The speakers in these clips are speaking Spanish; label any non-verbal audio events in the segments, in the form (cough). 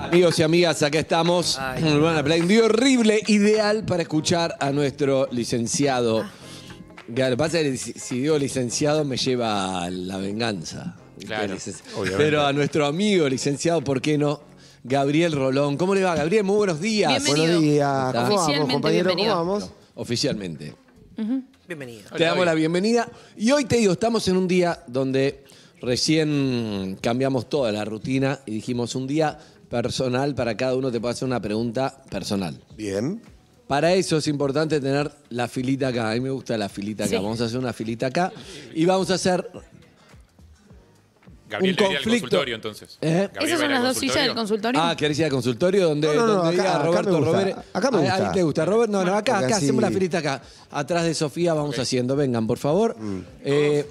Amigos y amigas, acá estamos. Un día horrible, ideal para escuchar a nuestro licenciado. Ah. que pasa que si, digo licenciado me lleva la venganza. Pero a nuestro amigo licenciado, ¿por qué no? Gabriel Rolón. ¿Cómo le va, Gabriel? Muy buenos días. Buenos días. ¿Cómo vamos, compañero? ¿Cómo vamos? oficialmente. Bienvenido. Te damos la bienvenida. Y hoy te digo, estamos en un día donde Recién cambiamos toda la rutina y dijimos un día personal para cada uno te puedo hacer una pregunta personal. Bien. Para eso es importante tener la filita acá. A mí me gusta la filita acá. Vamos a hacer una filita acá y vamos a hacer Gabriel un consultorio, entonces. ¿Eh? Esas son las dos sillas del consultorio. Ah, ¿querés ir al consultorio? Donde, diga Roberto Robert- acá me ah, gusta. te gusta, Robert. No, no, acá, acá hacemos la filita acá. Atrás de Sofía vamos haciendo. Vengan, por favor. Mm. Eh,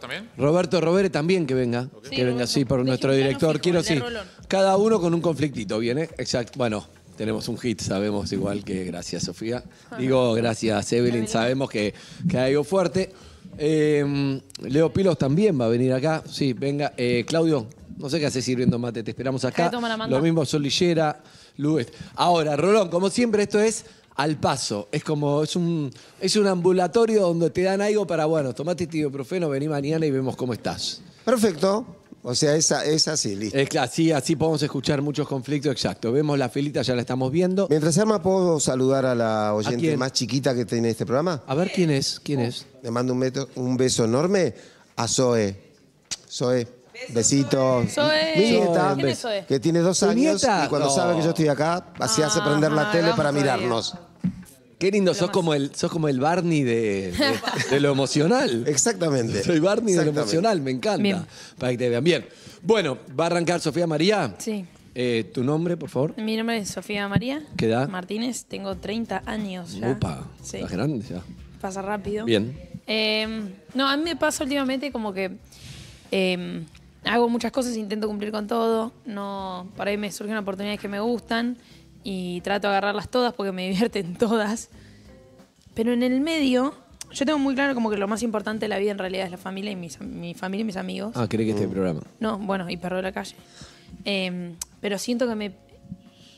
también? Roberto Robere también que venga. que venga, sí, por nuestro director. Quiero sí. Cada uno con un conflictito, ¿viene? Exacto. Bueno, tenemos un hit, sabemos igual que gracias, Sofía. Digo, gracias, Evelyn. Sabemos que, ha ido fuerte. Em, Leo Pilos también va a venir acá. Sí, venga. Eh, Claudio, no sé qué haces sirviendo mate, te esperamos acá. Lo mismo Solillera, Luis este. Ahora, Rolón, como siempre, esto es al paso. Es como, es un, es un ambulatorio donde te dan algo para, bueno, tomate este ibuprofeno, vení mañana y vemos cómo estás. Perfecto. O sea, esa, es así, listo. Es, así, así podemos escuchar muchos conflictos, exacto. Vemos la filita, ya la estamos viendo. Mientras se arma, ¿puedo saludar a la oyente más chiquita que tiene este programa? A ver quién es, quién oh, es. Le mando un, beso, un beso enorme a Zoe. Zoe, Besitos. Mi nieta, que tiene dos años y cuando sabe que yo estoy acá, así hace ah, prender la tele para mirarnos. Qué lindo, sos como el, sos como el Barney (laughs) de, lo emocional. Exactamente. Soy Barney de lo emocional, me encanta. Para que te vean bien. Bueno, va a arrancar Sofía María. Sí. Eh, tu nombre, por favor. Mi nombre es Sofía María. ¿Qué edad? Martínez, tengo 30 años ya. Opa, Sí. grande ya. Pasa rápido. Bien. Em, no, a mí me pasa últimamente como que em, hago muchas cosas, intento cumplir con todo. No, para ahí me surgen oportunidades que me gustan y trato de agarrarlas todas porque me (laughs) divierten todas. Pero en el medio, yo tengo muy claro como que lo más importante de la vida en realidad es la familia y mi familia y mis amigos. Ah, ¿cree que este programa? No, bueno, y perro de la calle. Em, pero siento que me.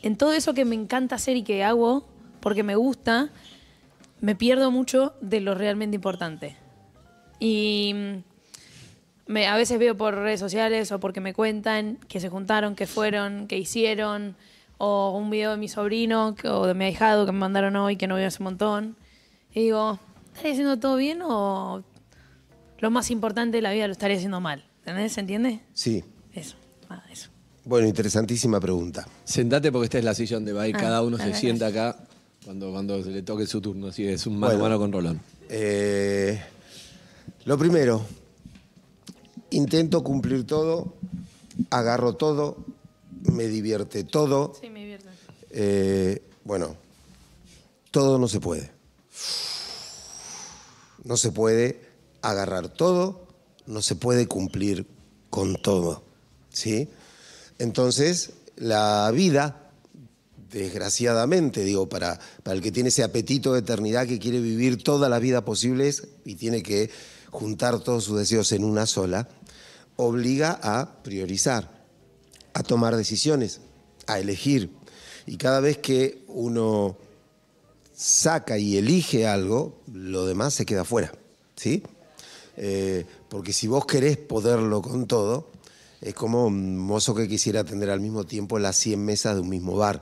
En todo eso que me encanta hacer y que hago porque me gusta, me pierdo mucho de lo realmente importante. Y mm, a veces veo por redes sociales o porque me cuentan que se juntaron, que fueron, que hicieron, o un video de mi sobrino o de mi ahijado que me mandaron hoy que no veo hace un montón. Y digo, ¿estaría haciendo todo bien o lo más importante de la vida lo estaría haciendo mal? ¿Entendés? ¿Se entiende? Sí. Eso, eso. Bueno, interesantísima pregunta. Sentate porque esta es la silla de baile ah, cada uno se sienta acá cuando, cuando se le toque su turno, así es un mano a mano con Rolón. Eh, lo primero, intento cumplir todo, agarro todo, me divierte todo. Sí, me divierte. Eh, bueno, todo no se puede. No se puede agarrar todo, no se puede cumplir con todo. ¿Sí? Entonces, la vida, desgraciadamente, digo, para, para el que tiene ese apetito de eternidad que quiere vivir toda la vida posibles y tiene que juntar todos sus deseos en una sola, obliga a priorizar, a tomar decisiones, a elegir. Y cada vez que uno saca y elige algo, lo demás se queda fuera. ¿Sí? Eh, porque si vos querés poderlo con todo, es como un mozo que quisiera atender al mismo tiempo las 100 mesas de un mismo bar.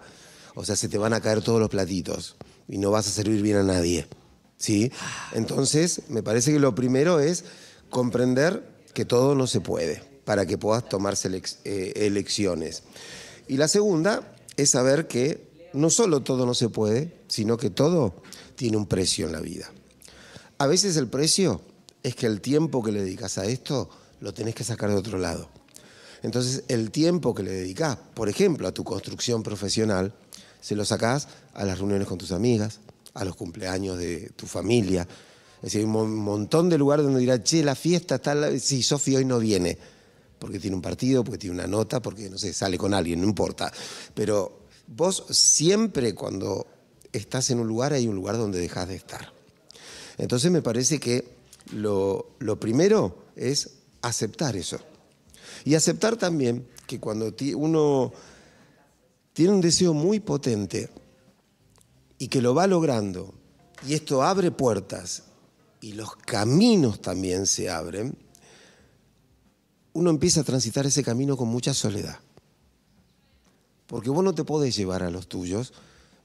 O sea, se te van a caer todos los platitos y no vas a servir bien a nadie. ¿Sí? Entonces, me parece que lo primero es comprender que todo no se puede para que puedas tomarse eh, elecciones. Y la segunda es saber que no solo todo no se puede, sino que todo tiene un precio en la vida. A veces el precio es que el tiempo que le dedicas a esto lo tenés que sacar de otro lado. Entonces, el tiempo que le dedicas, por ejemplo, a tu construcción profesional, se lo sacás a las reuniones con tus amigas, a los cumpleaños de tu familia, es hay un montón de lugares donde dirá, che, la fiesta está. La... Sí, Sofi hoy no viene. Porque tiene un partido, porque tiene una nota, porque, no sé, sale con alguien, no importa. Pero vos siempre cuando estás en un lugar, hay un lugar donde dejas de estar. Entonces me parece que lo, lo primero es aceptar eso. Y aceptar también que cuando uno tiene un deseo muy potente y que lo va logrando, y esto abre puertas y los caminos también se abren, uno empieza a transitar ese camino con mucha soledad. Porque vos no te podés llevar a los tuyos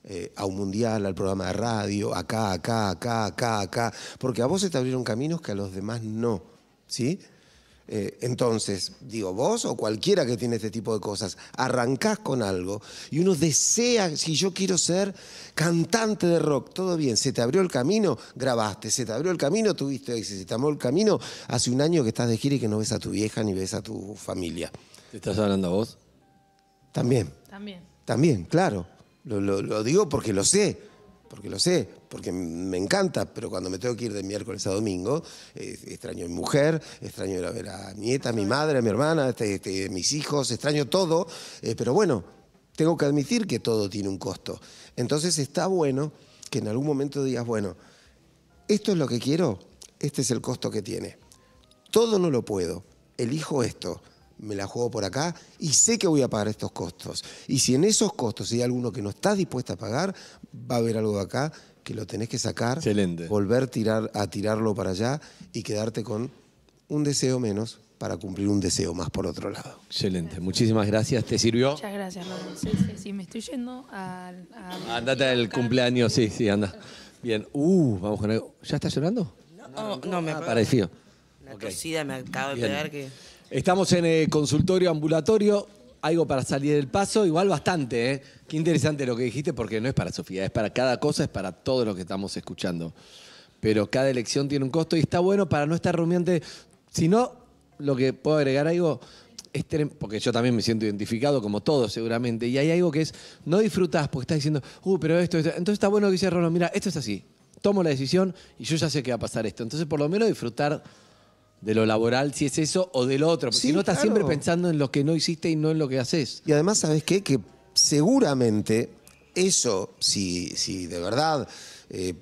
eh, a un mundial, al programa de radio, acá, acá, acá, acá, acá, porque a vos se te abrieron caminos que a los demás no, ¿sí? Eh, entonces, digo, vos o cualquiera que tiene este tipo de cosas, arrancás con algo y uno desea, si yo quiero ser cantante de rock, todo bien, se te abrió el camino, grabaste, se te abrió el camino, tuviste se te abrió el camino, hace un año que estás de gira y que no ves a tu vieja ni ves a tu familia. ¿Te estás hablando a vos? También. También. También, claro. lo digo porque lo sé porque lo sé, porque me encanta, pero cuando me tengo que ir de miércoles a domingo, extraño a mi mujer, extraño a ver a mi nieta, a mi madre, a mi hermana, a este, este, mis hijos, extraño todo, eh, pero bueno, tengo que admitir que todo tiene un costo. Entonces está bueno que en algún momento digas, bueno, esto es lo que quiero, este es el costo que tiene. Todo no lo puedo, elijo esto me la juego por acá y sé que voy a pagar estos costos. Y si en esos costos hay alguno que no estás dispuesta a pagar, va a haber algo de acá que lo tenés que sacar, Excelente. volver tirar, a tirarlo para allá y quedarte con un deseo menos para cumplir un deseo más por otro lado. Excelente, muchísimas gracias, ¿te sirvió? Muchas gracias, Ramón. Sí, sí, sí, me estoy yendo A... Andate al cumpleaños, sí, sí, anda. Bien, uh, vamos con algo. ¿Ya estás llorando? No, no, me ha ah, pareció. La okay. me acaba de pegar que... Estamos en el consultorio ambulatorio, algo para salir del paso, igual bastante, ¿eh? Qué interesante lo que dijiste, porque no es para Sofía, es para cada cosa, es para todo lo que estamos escuchando. Pero cada elección tiene un costo y está bueno para no estar rumiante. Si no, lo que puedo agregar algo, es porque yo también me siento identificado, como todos seguramente, y hay algo que es, no disfrutas porque estás diciendo, uh, pero esto, esto. Entonces está bueno que dice Ronald, mira, esto es así, tomo la decisión y yo ya sé que va a pasar esto. Entonces, por lo menos disfrutar de lo laboral, si es eso o del otro. si no estás siempre pensando en lo que no hiciste y no en lo que haces. Y además, ¿sabes qué? Que seguramente eso, si, de verdad, eh,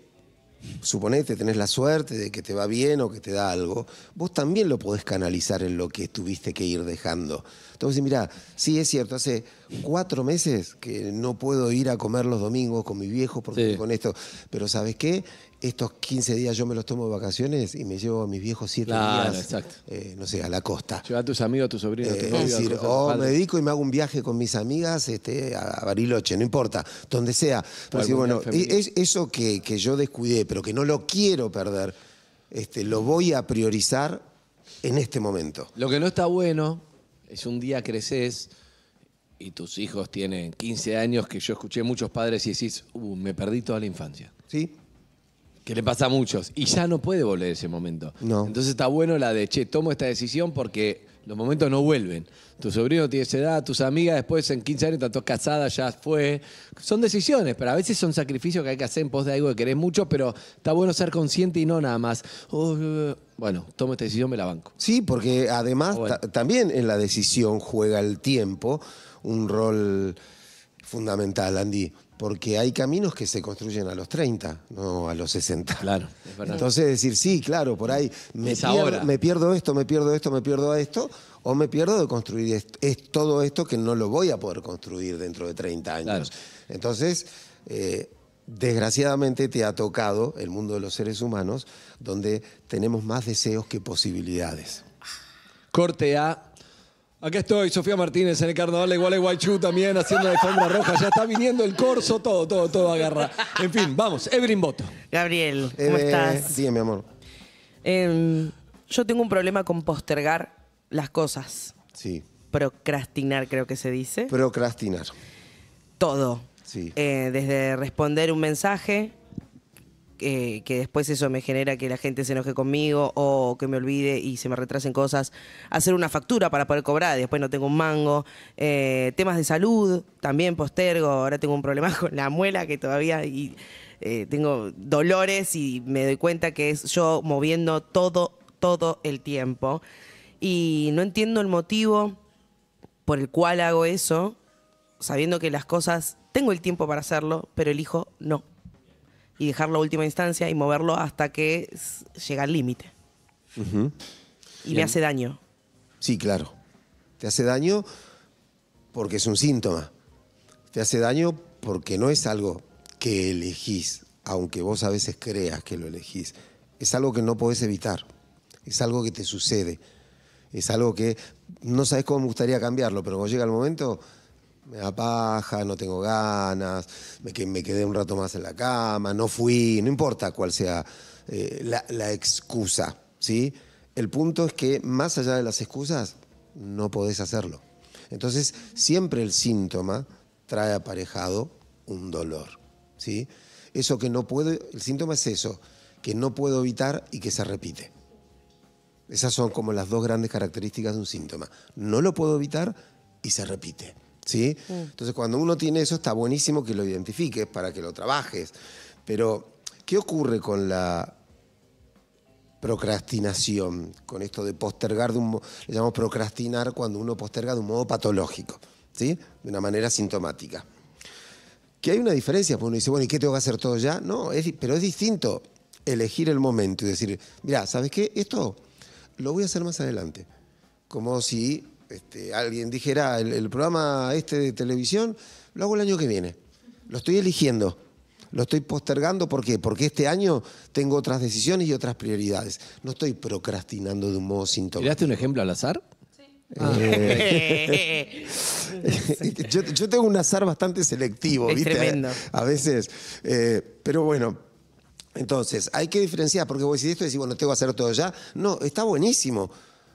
suponete, tenés la suerte de que te va bien o que te da algo, vos también lo podés canalizar en lo que tuviste que ir dejando. Entonces, mira, sí es cierto, hace cuatro meses que no puedo ir a comer los domingos con mi viejo porque con esto, pero ¿sabes qué? estos 15 días yo me los tomo de vacaciones y me llevo a mis viejos 7 días, eh, no sé, a la costa. Lleva a tus amigos, a tus sobrinos. es eh, decir, o oh, me dedico y me hago un viaje con mis amigas este, a Bariloche, no importa, donde sea. Pero bueno, es, eso que, yo descuidé, pero que no lo quiero perder, este, lo voy a priorizar en este momento. Lo que no está bueno es un día creces y tus hijos tienen 15 años que yo escuché muchos padres y decís, uh, me perdí toda la infancia. Sí. Que le pasa a muchos. Y ya no puede volver ese momento. No. Entonces está bueno la de, che, tomo esta decisión porque los momentos no vuelven. Tu sobrino tiene esa edad, tus amigas después en 15 años están todas casadas, ya fue. Son decisiones, pero a veces son sacrificios que hay que hacer en pos de algo que querés mucho, pero está bueno ser consciente y no nada más. Oh, bueno, tomo esta decisión, me la banco. Sí, porque además también en la decisión juega el tiempo un rol fundamental, Andy porque hay caminos que se construyen a los 30, no a los 60. Claro, (laughs) Entonces decir, sí, claro, por ahí me, pierdo, esto, me pierdo esto, me pierdo esto, o me pierdo de construir es todo esto que no lo voy a poder construir dentro de 30 años. Entonces, eh, desgraciadamente te ha tocado el mundo de los seres humanos, donde tenemos más deseos que posibilidades. Corte A, Aquí estoy, Sofía Martínez en el carnaval de Gualeguaychú también haciendo de alfombra roja. Ya está viniendo el corso, todo, todo, todo agarra. En fin, vamos, Evelyn Boto. Gabriel, ¿cómo eh, estás? Sí, mi amor. Em, yo tengo un problema con postergar las cosas. Sí. Procrastinar, creo que se dice. Procrastinar. Todo. Sí. Eh, desde responder un mensaje, eh, que después eso me genera que la gente se enoje conmigo o que me olvide y se me retrasen cosas, hacer una factura para poder cobrar, después no tengo un mango, eh, temas de salud, también postergo, ahora tengo un problema (laughs) con la muela que todavía... Y, eh, tengo dolores y me doy cuenta que es yo moviendo todo, todo el tiempo. Y no entiendo el motivo por el cual hago eso, sabiendo que las cosas, tengo el tiempo para hacerlo, pero elijo no y dejarlo a última instancia y moverlo hasta que llega al límite. Y me hace daño. Sí, claro. Te hace daño porque es un síntoma. Te hace daño porque no es algo que elegís, aunque vos a veces creas que lo elegís. Es algo que no podés evitar. Es algo que te sucede. Es algo que no sabes cómo me gustaría cambiarlo, pero cuando llega el momento me da paja, no tengo ganas, me, quedé un rato más en la cama, no fui, no importa cuál sea eh, la, excusa, ¿sí? El punto es que más allá de las excusas, no podés hacerlo. Entonces, siempre el síntoma trae aparejado un dolor, ¿sí? Eso que no puedo, el síntoma es eso, que no puedo evitar y que se repite. Esas son como las dos grandes características de un síntoma. No lo puedo evitar y se repite. Mm. Entonces, cuando uno tiene eso, está buenísimo que lo identifiques para que lo trabajes. Pero, ¿qué ocurre con la procrastinación? Con esto de postergar, de le llamamos procrastinar cuando uno posterga de un modo patológico, ¿sí? De una manera sintomática. Que hay una diferencia, porque uno dice, bueno, ¿y qué tengo que hacer todo ya? No, pero es distinto elegir el momento y decir, mira, ¿sabes qué? Esto lo voy a hacer más adelante. Como si este, alguien dijera, el, programa este de televisión lo hago el año que viene. Lo estoy eligiendo, lo estoy postergando, ¿por qué? Porque este año tengo otras decisiones y otras prioridades. No estoy procrastinando de un modo sintomático. ¿Tiraste un ejemplo al azar? Sí. Ah. Eh, (laughs) yo, tengo un azar bastante selectivo, ¿viste? Tremendo. A veces. Eh, pero bueno, entonces, hay que diferenciar, porque vos decís esto y decís, bueno, tengo que hacer todo ya. No, está buenísimo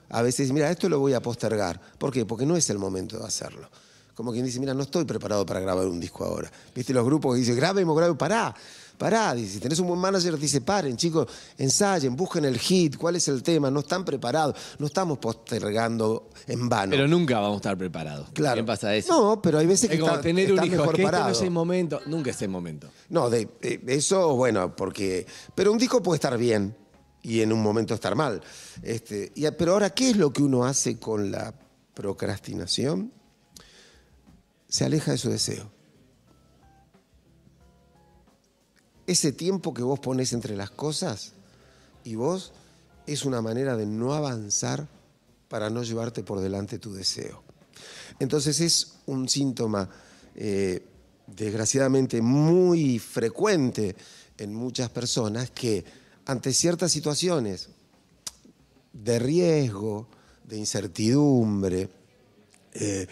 a veces, mira, esto lo voy a postergar. ¿Por qué? Porque no es el momento de hacerlo. Como quien dice, mira, no estoy preparado para grabar un disco ahora. ¿Viste los grupos que dicen, grabemos, grabemos, pará, pará? Dice, tenés un buen manager, dice, paren, chicos, ensayen, busquen el hit, cuál es el tema, no están preparados, no estamos postergando en vano. Pero nunca vamos a estar preparados. Claro. pasa eso? No, pero hay veces que tener un hijo, mejor este momento, nunca es el momento. No, eh, eso, bueno, porque... Pero un disco puede estar bien, y en un momento estar mal. Este, pero ahora, ¿qué es lo que uno hace con la procrastinación? Se aleja de su deseo. Ese tiempo que vos pones entre las cosas y vos es una manera de no avanzar para no llevarte por delante tu deseo. Entonces es un síntoma eh, desgraciadamente muy frecuente en muchas personas que ante ciertas situaciones de riesgo, de incertidumbre, eh,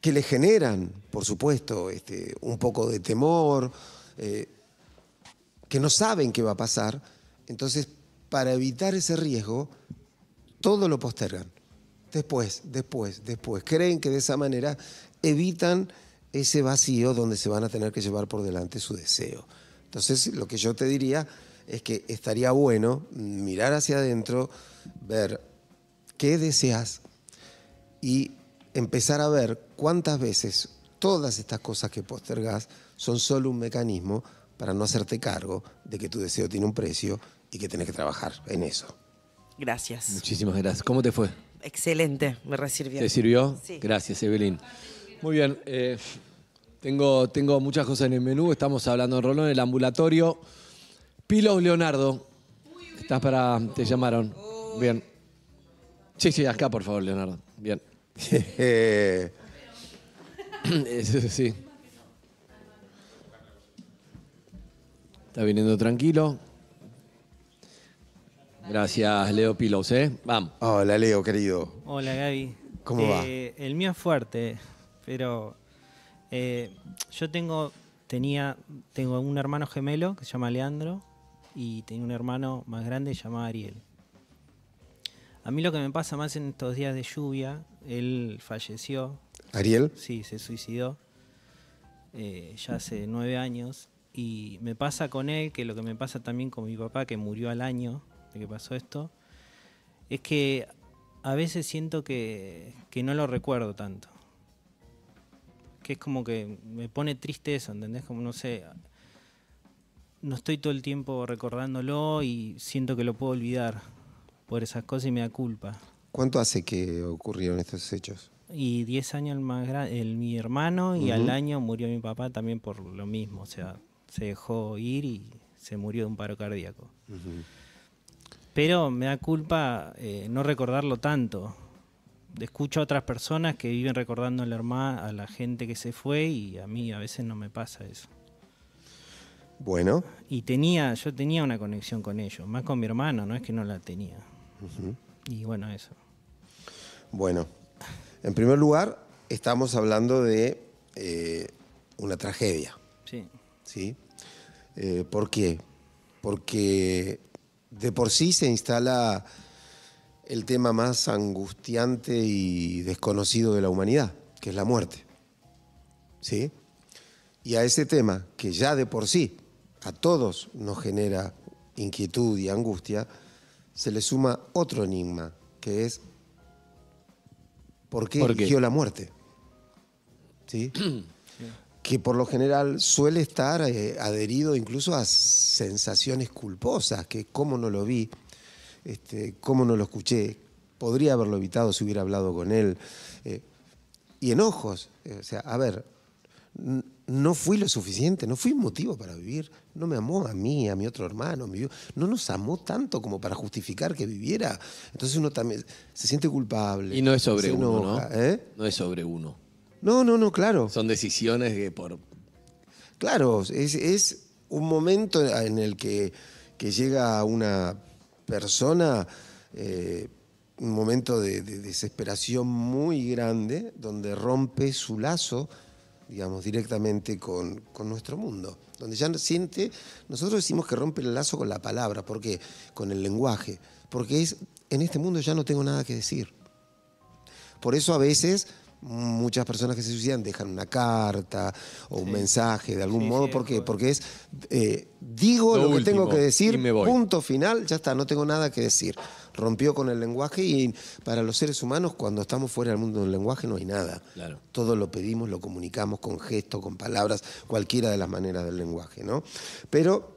que le generan, por supuesto, este, un poco de temor, eh, que no saben qué va a pasar. Entonces, para evitar ese riesgo, todo lo postergan. Después, después, después. Creen que de esa manera evitan ese vacío donde se van a tener que llevar por delante su deseo. Entonces, lo que yo te diría es que estaría bueno mirar hacia adentro, ver qué deseas y empezar a ver cuántas veces todas estas cosas que postergas son solo un mecanismo para no hacerte cargo de que tu deseo tiene un precio y que tenés que trabajar en eso. Gracias. Muchísimas gracias. ¿Cómo te fue? Excelente, me resirvió. ¿Te sirvió? Sí. Gracias, Evelyn. Muy bien, eh, tengo, tengo muchas cosas en el menú. Estamos hablando en Rolón, el ambulatorio. Pilos Leonardo. Estás para. Te llamaron. Bien. Sí, sí, acá, por favor, Leonardo. Bien. (laughs) sí. Está viniendo tranquilo. Gracias, Leo Pilos, ¿eh? Vamos. Hola, Leo, querido. Hola, Gaby. ¿Cómo va? Eh, el mío es fuerte, pero eh, yo tengo, tenía, tengo un hermano gemelo que se llama Leandro y tenía un hermano más grande llamado Ariel. A mí lo que me pasa más en estos días de lluvia, él falleció. ¿Ariel? Sí, se suicidó eh, ya hace nueve años. Y me pasa con él, que lo que me pasa también con mi papá, que murió al año de que pasó esto, es que a veces siento que, que no lo recuerdo tanto. Que es como que me pone triste eso, ¿entendés? Como no sé, no estoy todo el tiempo recordándolo y siento que lo puedo olvidar por esas cosas y me da culpa. ¿Cuánto hace que ocurrieron estos hechos? Y 10 años más grande mi hermano y al año murió mi papá también por lo mismo, o sea, se dejó ir y se murió de un paro cardíaco. Pero me da culpa eh, no recordarlo tanto. Escucho a otras personas que viven recordando a la gente que se fue y a mí a veces no me pasa eso. Bueno. Y tenía, yo tenía una conexión con ellos, más con mi hermano, no es que no la tenía. Y bueno, eso. Bueno, en primer lugar, estamos hablando de eh, una tragedia. Sí. ¿Sí? Eh, ¿Por qué? Porque de por sí se instala el tema más angustiante y desconocido de la humanidad, que es la muerte. ¿Sí? Y a ese tema, que ya de por sí a todos nos genera inquietud y angustia, se le suma otro enigma, que es ¿por qué, eligió la muerte? ¿Sí? (clears throat) que por lo general suele estar eh, adherido incluso a sensaciones culposas, que cómo no lo vi, este, cómo no lo escuché, podría haberlo evitado si hubiera hablado con él, eh, y enojos, eh, o sea, a ver, no fui lo suficiente, no fui motivo para vivir, no me amó a mí, a mi otro hermano, no nos amó tanto como para justificar que viviera. Entonces uno también se siente culpable. Y no es sobre uno, ¿no? ¿eh? No es sobre uno. No, no, no, claro. Son decisiones que por... Claro, es, un momento en el que, llega una persona... Eh, un momento de desesperación muy grande donde rompe su lazo digamos, directamente con, nuestro mundo, donde ya siente, nosotros decimos que rompe el lazo con la palabra, ¿por qué? Con el lenguaje, porque es, en este mundo ya no tengo nada que decir. Por eso a veces muchas personas que se suicidan dejan una carta o un mensaje de algún modo. ¿Por qué? Porque es, eh, digo lo, que tengo que decir, punto final, ya está, no tengo nada que decir rompió con el lenguaje y para los seres humanos cuando estamos fuera del mundo del lenguaje no hay nada. Claro. Todo lo pedimos, lo comunicamos con gestos, con palabras, cualquiera de las maneras del lenguaje, ¿no? Pero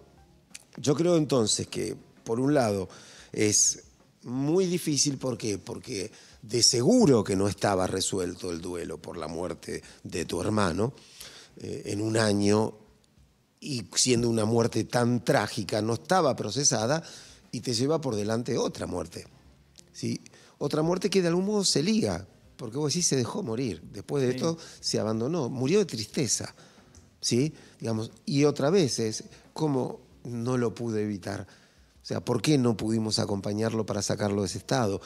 yo creo entonces que, por un lado, es muy difícil, ¿por qué? Porque de seguro que no estaba resuelto el duelo por la muerte de tu hermano eh, en un año y siendo una muerte tan trágica, no estaba procesada, y te lleva por delante otra muerte. ¿sí? Otra muerte que de algún modo se liga, porque vos decís se dejó morir, después de esto se abandonó, murió de tristeza. ¿sí? Digamos, y otra vez es ¿cómo no lo pude evitar. O sea, ¿por qué no pudimos acompañarlo para sacarlo de ese estado?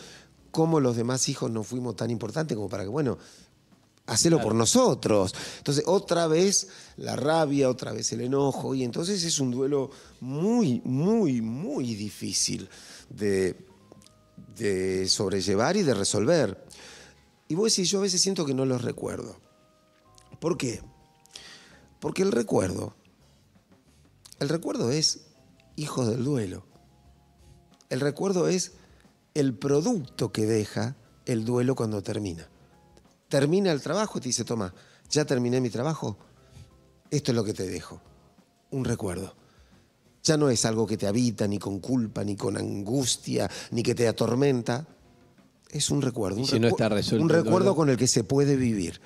¿Cómo los demás hijos no fuimos tan importantes como para que, bueno, hacelo por nosotros. Entonces, otra vez la rabia, otra vez el enojo, y entonces es un duelo muy, muy, muy difícil de, de sobrellevar y de resolver. Y vos decís, yo a veces siento que no los recuerdo. ¿Por qué? Porque el recuerdo, el recuerdo es hijo del duelo. El recuerdo es el producto que deja el duelo cuando termina termina el trabajo y te dice, toma, ya terminé mi trabajo, esto es lo que te dejo, un recuerdo. Ya no es algo que te habita, ni con culpa, ni con angustia, ni que te atormenta. Es un recuerdo. Un, no está un recuerdo con el que se puede vivir.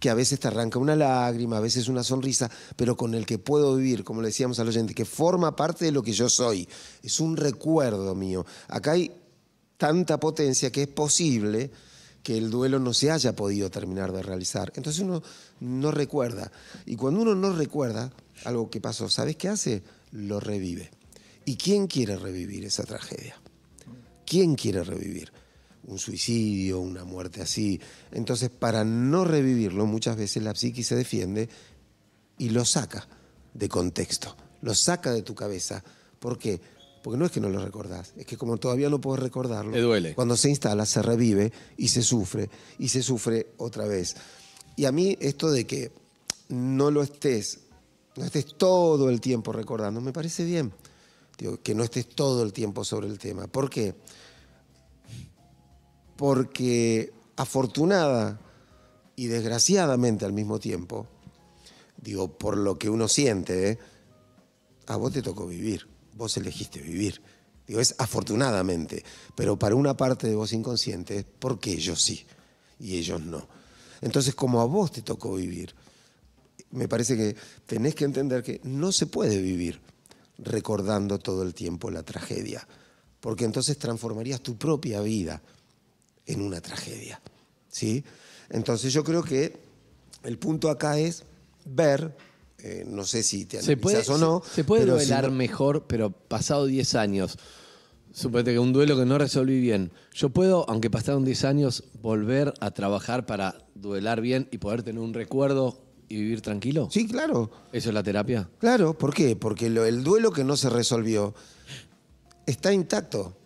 Que a veces te arranca una lágrima, a veces una sonrisa, pero con el que puedo vivir, como le decíamos al oyente, que forma parte de lo que yo soy. Es un recuerdo mío. Acá hay tanta potencia que es posible que el duelo no se haya podido terminar de realizar. Entonces uno no recuerda. Y cuando uno no recuerda algo que pasó, ¿sabes qué hace? Lo revive. ¿Y quién quiere revivir esa tragedia? ¿Quién quiere revivir? Un suicidio, una muerte así. Entonces, para no revivirlo, muchas veces la psiquis se defiende y lo saca de contexto, lo saca de tu cabeza. ¿Por qué? Porque no es que no lo recordás, es que como todavía no puedes recordarlo, duele. cuando se instala, se revive y se sufre, y se sufre otra vez. Y a mí esto de que no lo estés, no estés todo el tiempo recordando, me parece bien. Digo, que no estés todo el tiempo sobre el tema. ¿Por qué? Porque afortunada y desgraciadamente al mismo tiempo, digo, por lo que uno siente, ¿eh? a vos te tocó vivir vos elegiste vivir. Digo, es afortunadamente, pero para una parte de vos inconsciente es porque ellos sí y ellos no. Entonces, como a vos te tocó vivir, me parece que tenés que entender que no se puede vivir recordando todo el tiempo la tragedia, porque entonces transformarías tu propia vida en una tragedia. ¿sí? Entonces yo creo que el punto acá es ver eh, no sé si te se puede, o no. Se, puede duelar mejor, pero pasado 10 años. Supete que un duelo que no resolví bien. Yo puedo, aunque pasaron 10 años, volver a trabajar para duelar bien y poder tener un recuerdo y vivir tranquilo. Sí, claro. ¿Eso es la terapia? Claro, ¿por qué? Porque el duelo que no se resolvió está intacto.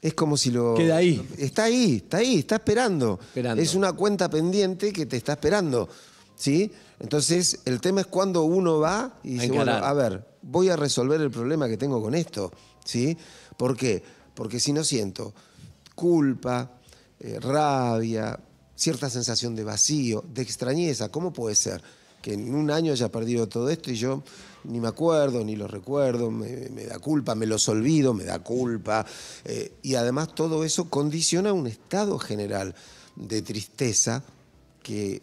Es como si lo. Queda ahí. Está ahí, está ahí, está esperando. esperando. Es una cuenta pendiente que te está esperando. ¿Sí? Entonces, el tema es cuando uno va y dice, bueno, a ver, voy a resolver el problema que tengo con esto, ¿sí? ¿Por qué? Porque si no siento culpa, eh, rabia, cierta sensación de vacío, de extrañeza, ¿cómo puede ser? que en un año haya perdido todo esto y yo ni me acuerdo, ni lo recuerdo, me, da culpa, me los olvido, me da culpa. Eh, y además todo eso condiciona un estado general de tristeza que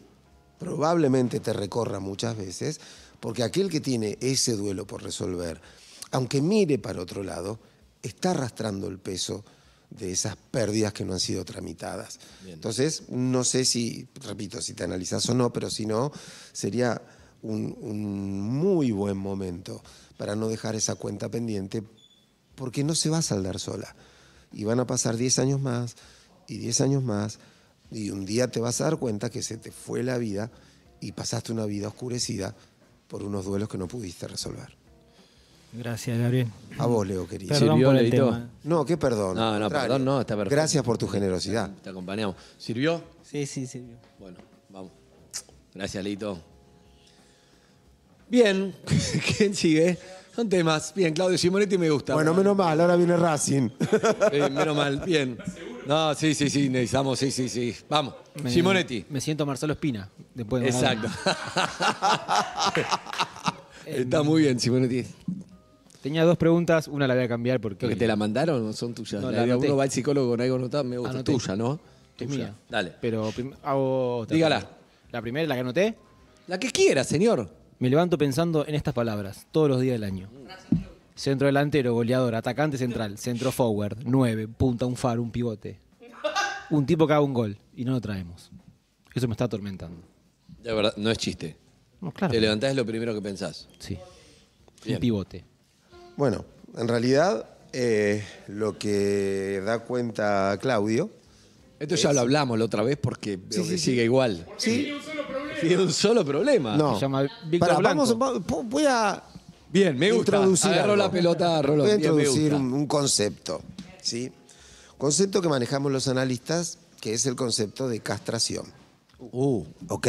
probablemente te recorra muchas veces, porque aquel que tiene ese duelo por resolver, aunque mire para otro lado, está arrastrando el peso de esas pérdidas que no han sido tramitadas. Entonces, no sé si, repito, si te analizas o no, pero si no, sería un, un muy buen momento para no dejar esa cuenta pendiente, porque no se va a saldar sola. Y van a pasar 10 años más, y 10 años más, y un día te vas a dar cuenta que se te fue la vida y pasaste una vida oscurecida por unos duelos que no pudiste resolver. Gracias, Gabriel. A vos, Leo, querido. ¿Sirvió el tema. No, qué perdón. No, no, perdón, no, está perfecto. Gracias por tu generosidad. Te acompañamos. ¿Sirvió? Sí, sí, sirvió. Bueno, vamos. Gracias, Leito. Bien, (laughs) ¿quién sigue? Son temas. Bien, Claudio Simonetti me gusta. Bueno, menos mal, ahora viene Racing. menos mal, bien. No, sí, sí, sí, necesitamos, sí, sí, sí. Vamos, Simonetti. Me siento Marcelo Espina. Después de Exacto. (laughs) Está muy bien, Simonetti. Tenía dos preguntas, una la voy a cambiar porque. ¿Que te la mandaron o son tuyas? la la uno va al psicólogo con algo notado, me gusta. Tuya, ¿no? Es mía. Dale. Pero hago Dígala. La primera, la que anoté. La que quiera, señor. Me levanto pensando en estas palabras todos los días del año. Gracias. Centro delantero, goleador, atacante central, centro forward, nueve, punta, un faro, un pivote. Un tipo que haga un gol y no lo traemos. Eso me está atormentando. verdad, no es chiste. Te levantás es lo primero que pensás. Sí. Un pivote. Bueno, en realidad eh, lo que da cuenta Claudio. Esto ya lo hablamos la otra vez porque sigue igual. Sí. Tiene un solo problema. Tiene un solo problema. No. Se llama Víctor Vamos, voy a Bien, me gusta. Introducir la pelota, Rolo. Voy a introducir un, concepto, ¿sí? Concepto que manejamos los analistas, que es el concepto de castración. Uh. ¿Ok?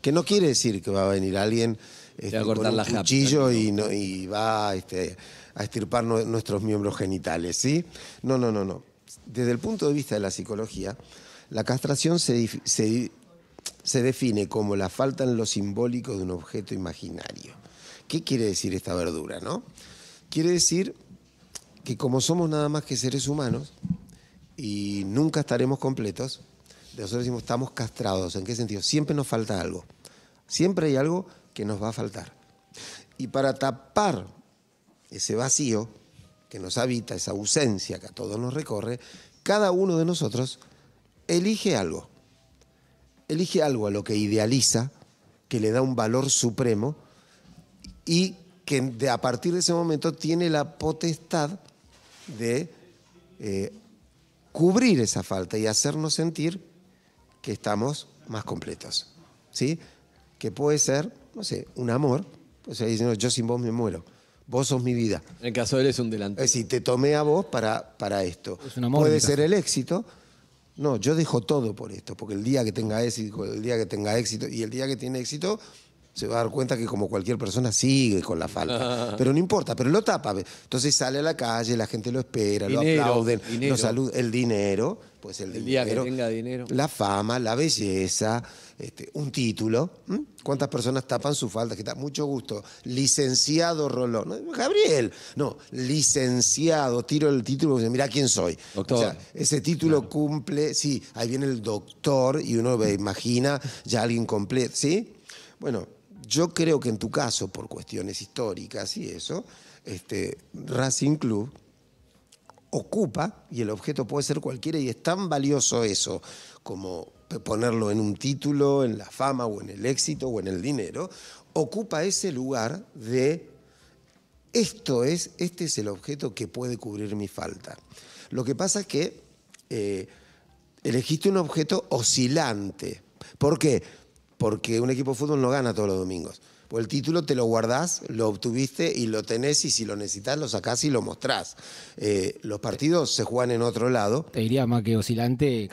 Que no quiere decir que va a venir alguien a este, cortar con un la cuchillo y, va este, a estirpar nuestros miembros genitales, ¿sí? No, no, no, no. Desde el punto de vista de la psicología, la castración se define como la falta en lo simbólico de un objeto imaginario. ¿Qué quiere decir esta verdura, no? Quiere decir que como somos nada más que seres humanos y nunca estaremos completos, nosotros decimos estamos castrados. ¿En qué sentido? Siempre nos falta algo. Siempre hay algo que nos va a faltar. Y para tapar ese vacío que nos habita, esa ausencia que a todos nos recorre, cada uno de nosotros elige algo. Elige algo a lo que idealiza, que le da un valor supremo y que a partir de ese momento tiene la potestad de eh, cubrir esa falta y hacernos sentir que estamos más completos. ¿Sí? Que puede ser, no sé, un amor. Pues diciendo, yo sin vos me muero. Vos sos mi vida. En el caso de él es un delante. Es decir, te tomé a vos para, para esto. Es puede ser el éxito. No, yo dejo todo por esto, porque el día que tenga éxito, el día que tenga éxito, y el día que tiene éxito, se va a dar cuenta que como cualquier persona sigue con la falta. (laughs) pero no importa, pero lo tapa. Entonces sale a la calle, la gente lo espera, lo aplauden, lo saluda, el dinero, pues el, el día que tenga dinero, la fama, la belleza, este, un título. ¿Cuántas personas tapan su falta? Que está mucho gusto, licenciado Rolón. Gabriel, no, licenciado, tiro el título, y mira quién soy. Doctor. O sea, ese título cumple, sí, ahí viene el doctor y uno imagina ya alguien completo, ¿sí? Bueno, yo creo que en tu caso, por cuestiones históricas y eso, este, Racing Club ocupa, y el objeto puede ser cualquiera, y es tan valioso eso como ponerlo en un título, en la fama o en el éxito o en el dinero, ocupa ese lugar de esto es, este es el objeto que puede cubrir mi falta. Lo que pasa es que eh, elegiste un objeto oscilante. ¿Por qué? porque un equipo de fútbol no gana todos los domingos. Pues el título te lo guardás, lo obtuviste y lo tenés y si lo necesitas lo sacás y lo mostrás. Eh, los partidos se juegan en otro lado. Te diría más que oscilante,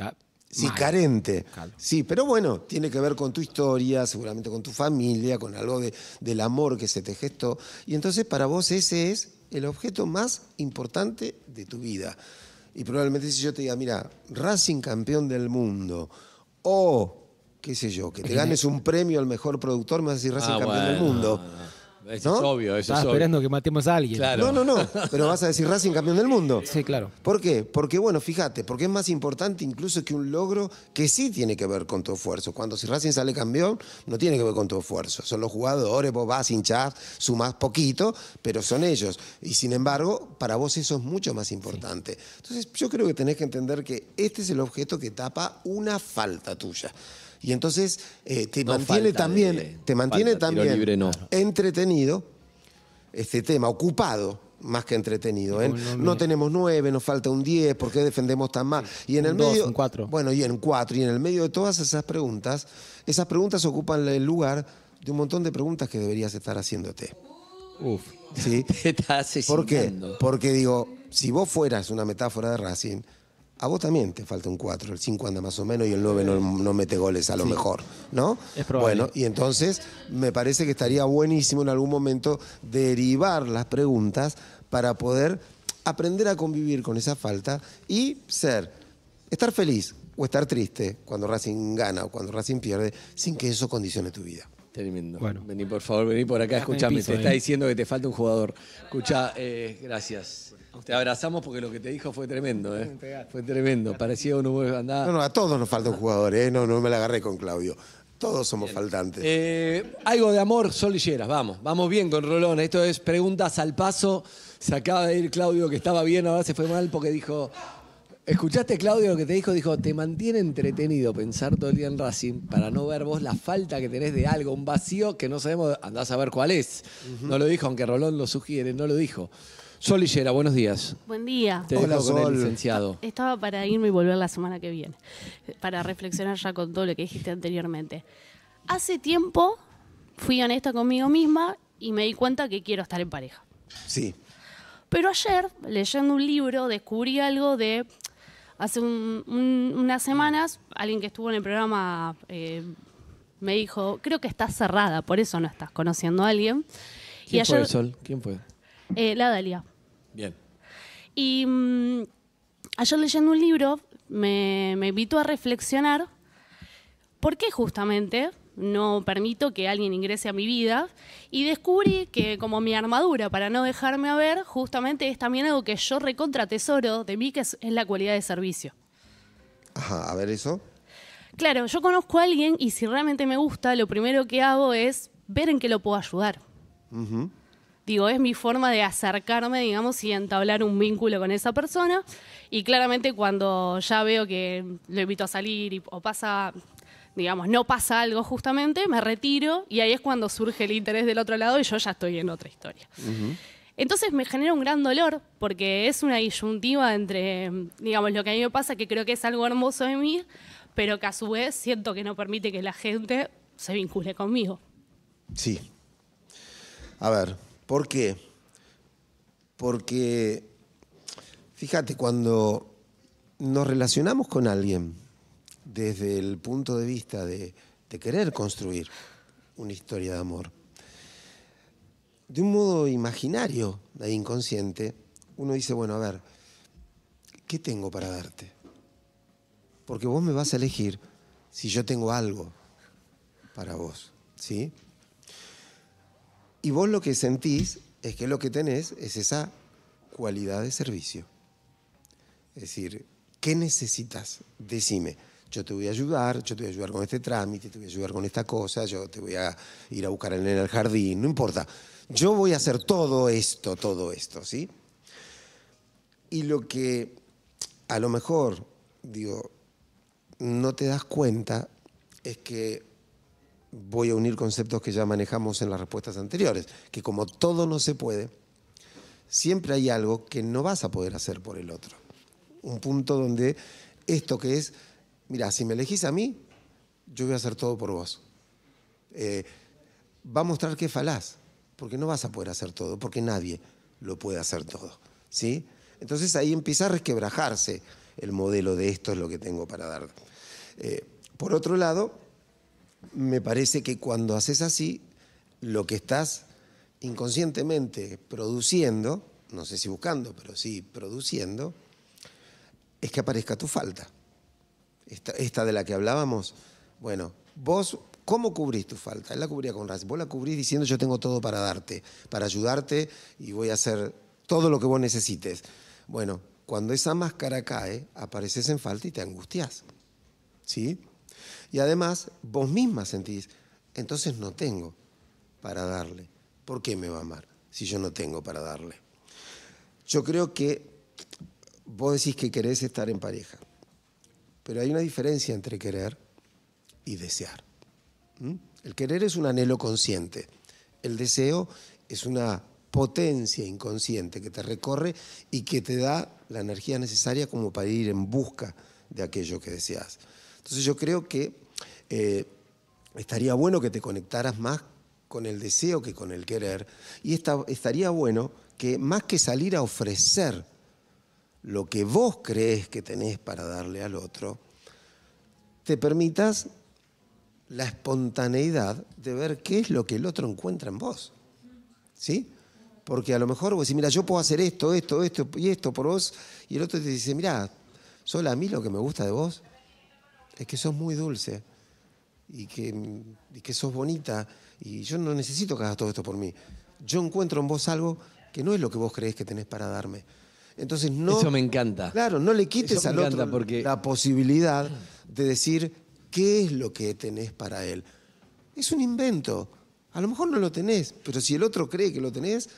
Sí, carente. Sí, pero bueno, tiene que ver con tu historia, seguramente con tu familia, con algo de, del amor que se te gestó. Y entonces para vos ese es el objeto más importante de tu vida. Y probablemente si yo te diga, mira, Racing campeón del mundo, o qué sé yo, que te ganes un premio al mejor productor, me vas a decir Racing ah, campeón del mundo. Eso es obvio, eso es obvio. esperando que matemos a alguien. No, no, no. Pero vas a decir Racing campeón del mundo. Sí, claro. ¿Por qué? Porque, bueno, fíjate, porque es más importante incluso que un logro que sí tiene que ver con tu esfuerzo. Cuando si Racing sale campeón, no tiene que ver con tu esfuerzo. Son los jugadores, vos vas, hinchás, sumás poquito, pero son ellos. Y sin embargo, para vos eso es mucho más importante. Entonces, yo creo que tenés que entender que este es el objeto que tapa una falta tuya. Y entonces eh, te, mantiene también, te mantiene también, entretenido este tema, ocupado más que entretenido. ¿eh? No, tenemos nueve, nos falta un diez, ¿por qué defendemos tan mal? Y en el medio. Bueno, y en cuatro. Y en el medio de todas esas preguntas, esas preguntas ocupan el lugar de un montón de preguntas que deberías estar haciéndote. Uf. ¿Sí? (laughs) Te estás ¿Por qué? Porque digo, si vos fueras una metáfora de Racing, a vos también te falta un 4, el 5 anda más o menos y el 9 no, mete goles a lo mejor, ¿no? Es probable. Bueno, y entonces me parece que estaría buenísimo en algún momento derivar las preguntas para poder aprender a convivir con esa falta y ser, estar feliz o estar triste cuando Racing gana o cuando Racing pierde, sin que eso condicione tu vida. Tremendo. Bueno. Vení, por favor, vení por acá, escúchame. Te está diciendo que te falta un jugador. Escucha, eh, gracias. Te abrazamos porque lo que te dijo fue tremendo, ¿eh? Fue tremendo. Parecía uno muy No, no, a todos nos faltan jugadores, ¿eh? No, no me la agarré con Claudio. Todos somos faltantes. Eh, algo de amor, solilleras. vamos. Vamos bien con Rolón. Esto es preguntas al paso. Se acaba de ir Claudio, que estaba bien, ahora se fue mal porque dijo. ¿Escuchaste, Claudio, lo que te dijo? Dijo, te mantiene entretenido pensar todo el día en Racing para no ver vos la falta que tenés de algo, un vacío que no sabemos, andás a ver cuál es. No lo dijo, aunque Rolón lo sugiere, no lo dijo. Sol Lillera, buenos días. Buen día. Hola, licenciado. Ah, estaba para irme y volver la semana que viene, para reflexionar ya con todo lo que dijiste anteriormente. Hace tiempo fui honesta conmigo misma y me di cuenta que quiero estar en pareja. Sí. Pero ayer, leyendo un libro, descubrí algo de hace unas semanas, alguien que estuvo en el programa eh, me dijo, creo que estás cerrada, por eso no estás conociendo a alguien. y fue, Sol? ¿Quién fue? Eh, la Dalia. Bien. Y mm, ayer leyendo un libro me, invitó a reflexionar por qué justamente no permito que alguien ingrese a mi vida y descubrí que como mi armadura para no dejarme a ver, justamente es también algo que yo recontra tesoro de mí, que es, la cualidad de servicio. Ajá, a ver eso. Claro, yo conozco a alguien y si realmente me gusta, lo primero que hago es ver en qué lo puedo ayudar. Digo, es mi forma de acercarme, digamos, y entablar un vínculo con esa persona. Y claramente cuando ya veo que lo invito a salir o pasa, digamos, no pasa algo justamente, me retiro y ahí es cuando surge el interés del otro lado y yo ya estoy en otra historia. Entonces me genera un gran dolor porque es una disyuntiva entre, digamos, lo que a mí me pasa, que creo que es algo hermoso de mí, pero que a su vez siento que no permite que la gente se vincule conmigo. Sí. A ver, ¿Por qué? Porque, fíjate, cuando nos relacionamos con alguien desde el punto de vista de, querer construir una historia de amor, de un modo imaginario e inconsciente, uno dice, bueno, a ver, ¿qué tengo para darte? Porque vos me vas a elegir si yo tengo algo para vos, ¿sí? Y vos lo que sentís es que lo que tenés es esa cualidad de servicio. Es decir, ¿qué necesitas? Decime, yo te voy a ayudar, yo te voy a ayudar con este trámite, te voy a ayudar con esta cosa, yo te voy a ir a buscar en el jardín, no importa. Yo voy a hacer todo esto, todo esto, ¿sí? Y lo que a lo mejor, digo, no te das cuenta es que voy a unir conceptos que ya manejamos en las respuestas anteriores, que como todo no se puede, siempre hay algo que no vas a poder hacer por el otro. Un punto donde esto que es, mira, si me elegís a mí, yo voy a hacer todo por vos. Eh, va a mostrar que falaz, porque no vas a poder hacer todo, porque nadie lo puede hacer todo. ¿sí? Entonces ahí empieza a resquebrajarse el modelo de esto es lo que tengo para dar. Eh, por otro lado, me parece que cuando haces así, lo que estás inconscientemente produciendo, no sé si buscando, pero sí produciendo, es que aparezca tu falta. Esta, de la que hablábamos, bueno, vos, ¿cómo cubrís tu falta? Él la cubría con raza, vos la cubrís diciendo yo tengo todo para darte, para ayudarte y voy a hacer todo lo que vos necesites. Bueno, cuando esa máscara cae, apareces en falta y te angustias. ¿Sí? Y además, vos misma sentís, entonces no tengo para darle. ¿Por qué me va a amar si yo no tengo para darle? Yo creo que vos decís que querés estar en pareja, pero hay una diferencia entre querer y desear. El querer es un anhelo consciente, el deseo es una potencia inconsciente que te recorre y que te da la energía necesaria como para ir en busca de aquello que deseas. Entonces yo creo que eh, estaría bueno que te conectaras más con el deseo que con el querer. Y estaría bueno que más que salir a ofrecer lo que vos crees que tenés para darle al otro, te permitas la espontaneidad de ver qué es lo que el otro encuentra en vos. ¿Sí? Porque a lo mejor vos decís, mira, yo puedo hacer esto, esto, esto y esto por vos, y el otro te dice, mira, solo a mí lo que me gusta de vos es que sos muy dulce y que, que sos bonita y yo no necesito que hagas todo esto por mí. Yo encuentro en vos algo que no es lo que vos crees que tenés para darme. Entonces no... Eso me encanta. Claro, no le quites al otro la posibilidad de decir qué es lo que tenés para él. Es un invento. A lo mejor no lo tenés, pero si el otro cree que lo tenés,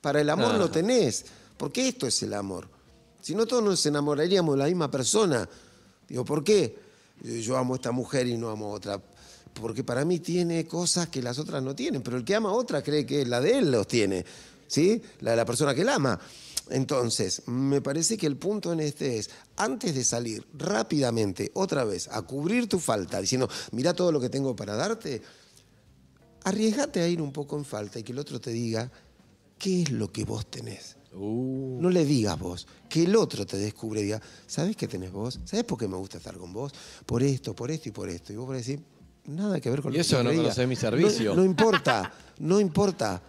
para el amor lo tenés. Porque esto es el amor. Si no, todos nos enamoraríamos de la misma persona. Digo, ¿por qué? yo amo a esta mujer y no amo a otra. Porque para mí tiene cosas que las otras no tienen, pero el que ama a otra cree que la de él los tiene, ¿sí? La de la persona que la ama. Entonces, me parece que el punto en este es, antes de salir rápidamente, otra vez, a cubrir tu falta, diciendo, mira todo lo que tengo para darte, arriesgate a ir un poco en falta y que el otro te diga, ¿qué es lo que vos tenés? Uh. No le digas vos, que el otro te descubre y diga, ¿sabés qué tenés vos? ¿Sabés por qué me gusta estar con vos? Por esto, por esto y por esto. Y vos podés decir, nada que ver con y eso no mi servicio. No, importa, no importa,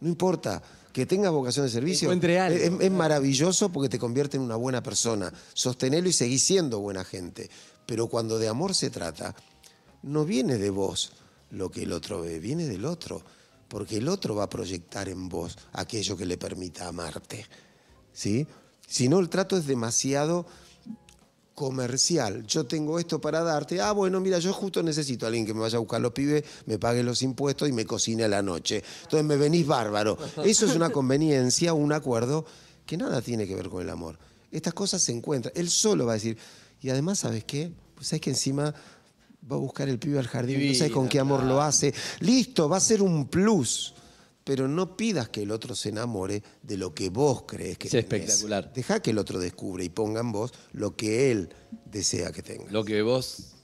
no importa. Que tengas vocación de servicio Es, es maravilloso porque te convierte en una buena persona. Sostenelo y seguís siendo buena gente. Pero cuando de amor se trata, no viene de vos lo que el otro ve, viene del otro porque el otro va a proyectar en vos aquello que le permita amarte. ¿Sí? Si no, el trato es demasiado comercial. Yo tengo esto para darte. Ah, bueno, mira, yo justo necesito a alguien que me vaya a buscar los pibes, me pague los impuestos y me cocine a la noche. Entonces me venís bárbaro. Eso es una conveniencia, un acuerdo que nada tiene que ver con el amor. Estas cosas se encuentran. Él solo va a decir, y además, ¿sabes qué? Pues es que encima va a buscar el pibe al jardín, y no sabes con qué amor lo hace. Listo, va a ser un plus. Pero no pidas que el otro se enamore de lo que vos crees que es espectacular. Deja que el otro descubra y ponga en vos lo que él desea que tenga. Lo que vos,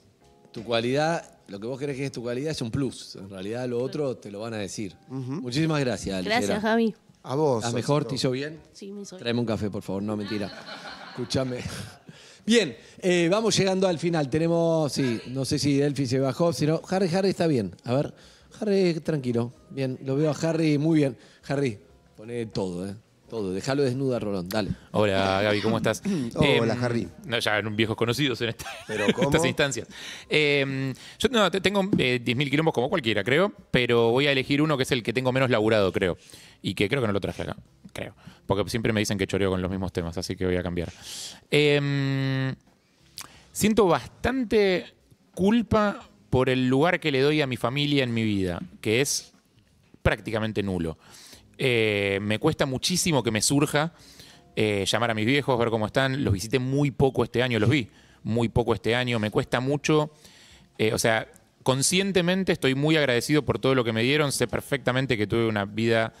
tu cualidad, lo que vos crees que es tu cualidad es un plus. En realidad lo otro te lo van a decir. Muchísimas gracias. Gracias, Javi. A vos. a mejor? ¿Te hizo bien? Sí, me hizo bien. un café, por favor. No, mentira. (laughs) Escúchame. Bien, eh, vamos llegando al final. Tenemos, sí, no sé si Delphi se bajó, sino Harry, Harry está bien. A ver, Harry, tranquilo. Bien, lo veo a Harry muy bien. Harry, pone todo, ¿eh? Todo, déjalo desnuda, Rolón, dale. Hola, Gaby, ¿cómo estás? (clears throat) Hola, em, Harry. ya eran viejos conocidos en, (laughs) estas instancias. Em, yo tengo 10.000 eh, kilómetros como cualquiera, creo, pero voy a elegir uno que es el que tengo menos laburado, creo. Y que creo que no lo traje acá, creo. Porque siempre me dicen que choreo con los mismos temas, así que voy a cambiar. Em, siento bastante culpa por el lugar que le doy a mi familia en mi vida, que es prácticamente nulo. Eh, me cuesta muchísimo que me surja eh, llamar a mis viejos, ver cómo están. Los visité muy poco este año, los vi muy poco este año, me cuesta mucho. Eh, o sea, conscientemente estoy muy agradecido por todo lo que me dieron. Sé perfectamente que tuve una vida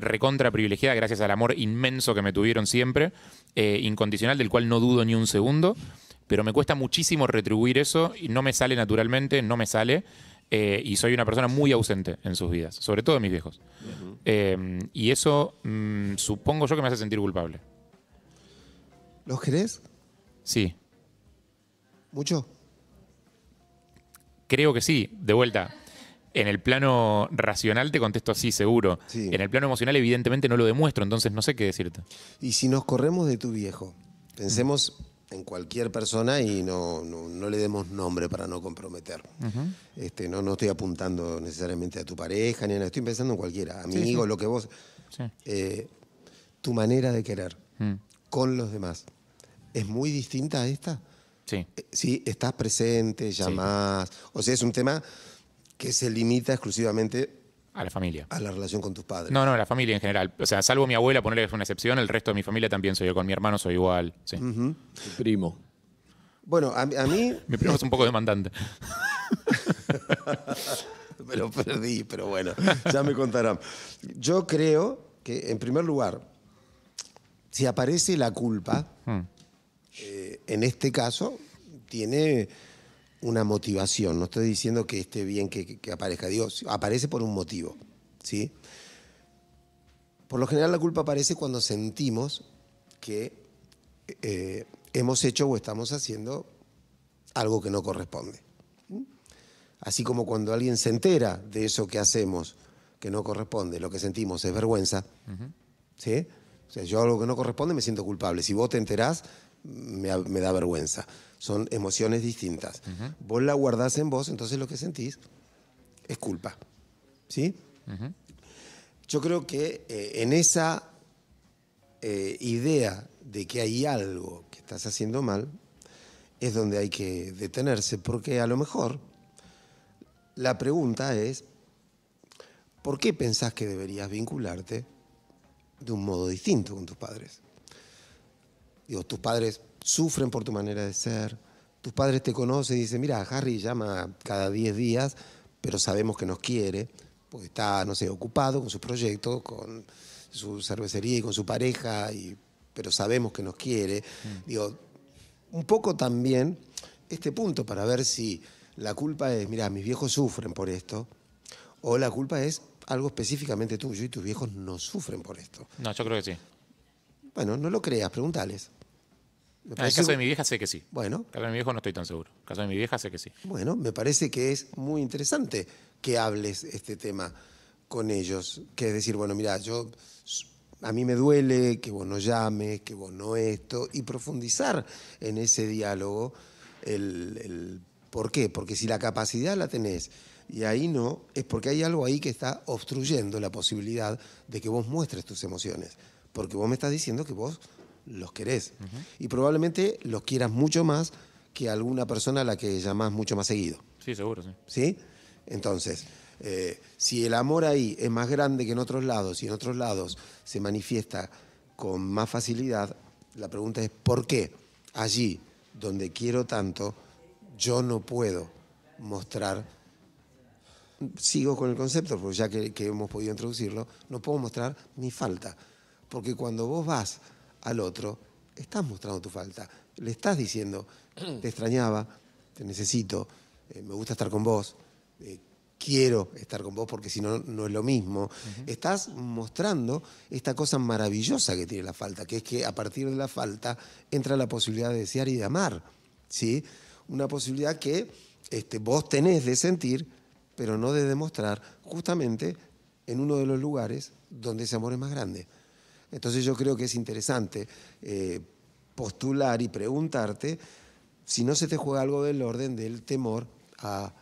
recontra privilegiada gracias al amor inmenso que me tuvieron siempre, incondicional, del cual no dudo ni un segundo. Pero me cuesta muchísimo retribuir eso y no me sale naturalmente, no me sale. Eh, y soy una persona muy ausente en sus vidas, sobre todo de mis viejos. Eh, y eso mm, supongo yo que me hace sentir culpable. ¿Los crees? Sí. ¿Mucho? Creo que sí, de vuelta. En el plano racional te contesto así, seguro. En el plano emocional, evidentemente, no lo demuestro, entonces no sé qué decirte. Y si nos corremos de tu viejo, pensemos en cualquier persona y no, no, le demos nombre para no comprometer. este, no, no estoy apuntando necesariamente a tu pareja, ni estoy pensando en cualquiera, amigo, lo que vos... Eh, tu manera de querer mm. con los demás, ¿es muy distinta a esta? Sí. Eh, sí, estás presente, llamás, o sea, es un tema que se limita exclusivamente a la familia. A la relación con tus padres. No, no, a la familia en general. O sea, salvo mi abuela, ponerle que es una excepción, el resto de mi familia también soy yo. Con mi hermano soy igual. primo. Bueno, a, mí (laughs) Mi primo es un poco demandante. (laughs) me lo perdí, pero bueno, ya me contarán. Yo creo que, en primer lugar, si aparece la culpa, hmm. eh, en este caso, tiene una motivación. No estoy diciendo que esté bien que, aparezca. Dios, aparece por un motivo. ¿sí? Por lo general la culpa aparece cuando sentimos que eh, hemos hecho o estamos haciendo algo que no corresponde. Así como cuando alguien se entera de eso que hacemos que no corresponde, lo que sentimos es vergüenza. ¿sí? O yo algo que no corresponde me siento culpable. Si vos te enterás, me da vergüenza son emociones distintas. Vos la guardás en vos, entonces lo que sentís es culpa. ¿Sí? Yo creo que eh, en esa eh, idea de que hay algo que estás haciendo mal, es donde hay que detenerse, porque a lo mejor la pregunta es, ¿por qué pensás que deberías vincularte de un modo distinto con tus padres? Digo, tus padres sufren por tu manera de ser. Tus padres te conocen y dicen, mira, Harry llama cada 10 días, pero sabemos que nos quiere, porque está, no sé, ocupado con sus proyectos, con su cervecería y con su pareja, y, pero sabemos que nos quiere. Mm. Digo, un poco también este punto para ver si la culpa es, mira, mis viejos sufren por esto, o la culpa es algo específicamente tuyo y tus viejos no sufren por esto. No, yo creo que sí. Bueno, no lo creas, pregúntales. En ah, el caso de mi vieja sé que sí. Bueno. En el caso de mi viejo no estoy tan seguro. En el caso de mi vieja sé que sí. Bueno, me parece que es muy interesante que hables este tema con ellos. Que es decir, bueno, mira, yo a mí me duele que vos no llames, que vos no esto, y profundizar en ese diálogo el por qué. Porque si la capacidad la tenés y ahí no, es porque hay algo ahí que está obstruyendo la posibilidad de que vos muestres tus emociones. Porque vos me estás diciendo que vos los querés. Y probablemente los quieras mucho más que alguna persona a la que llamás mucho más seguido. Sí, seguro, sí. Entonces, eh, si el amor ahí es más grande que en otros lados y en otros lados se manifiesta con más facilidad, la pregunta es ¿por qué allí donde quiero tanto yo no puedo mostrar? Sigo con el concepto, porque ya que, que hemos podido introducirlo, no puedo mostrar mi falta. Porque cuando vos vas al otro, estás mostrando tu falta. Le estás diciendo, (clears throat) te extrañaba, te necesito, eh, me gusta estar con vos, eh, quiero estar con vos porque si no, no es lo mismo. Estás mostrando esta cosa maravillosa que tiene la falta, que es que a partir de la falta entra la posibilidad de desear y de amar. ¿sí? Una posibilidad que este, vos tenés de sentir, pero no de demostrar, justamente en uno de los lugares donde ese amor es más grande. Entonces yo creo que es interesante eh, postular y preguntarte si no se te juega algo del orden del temor a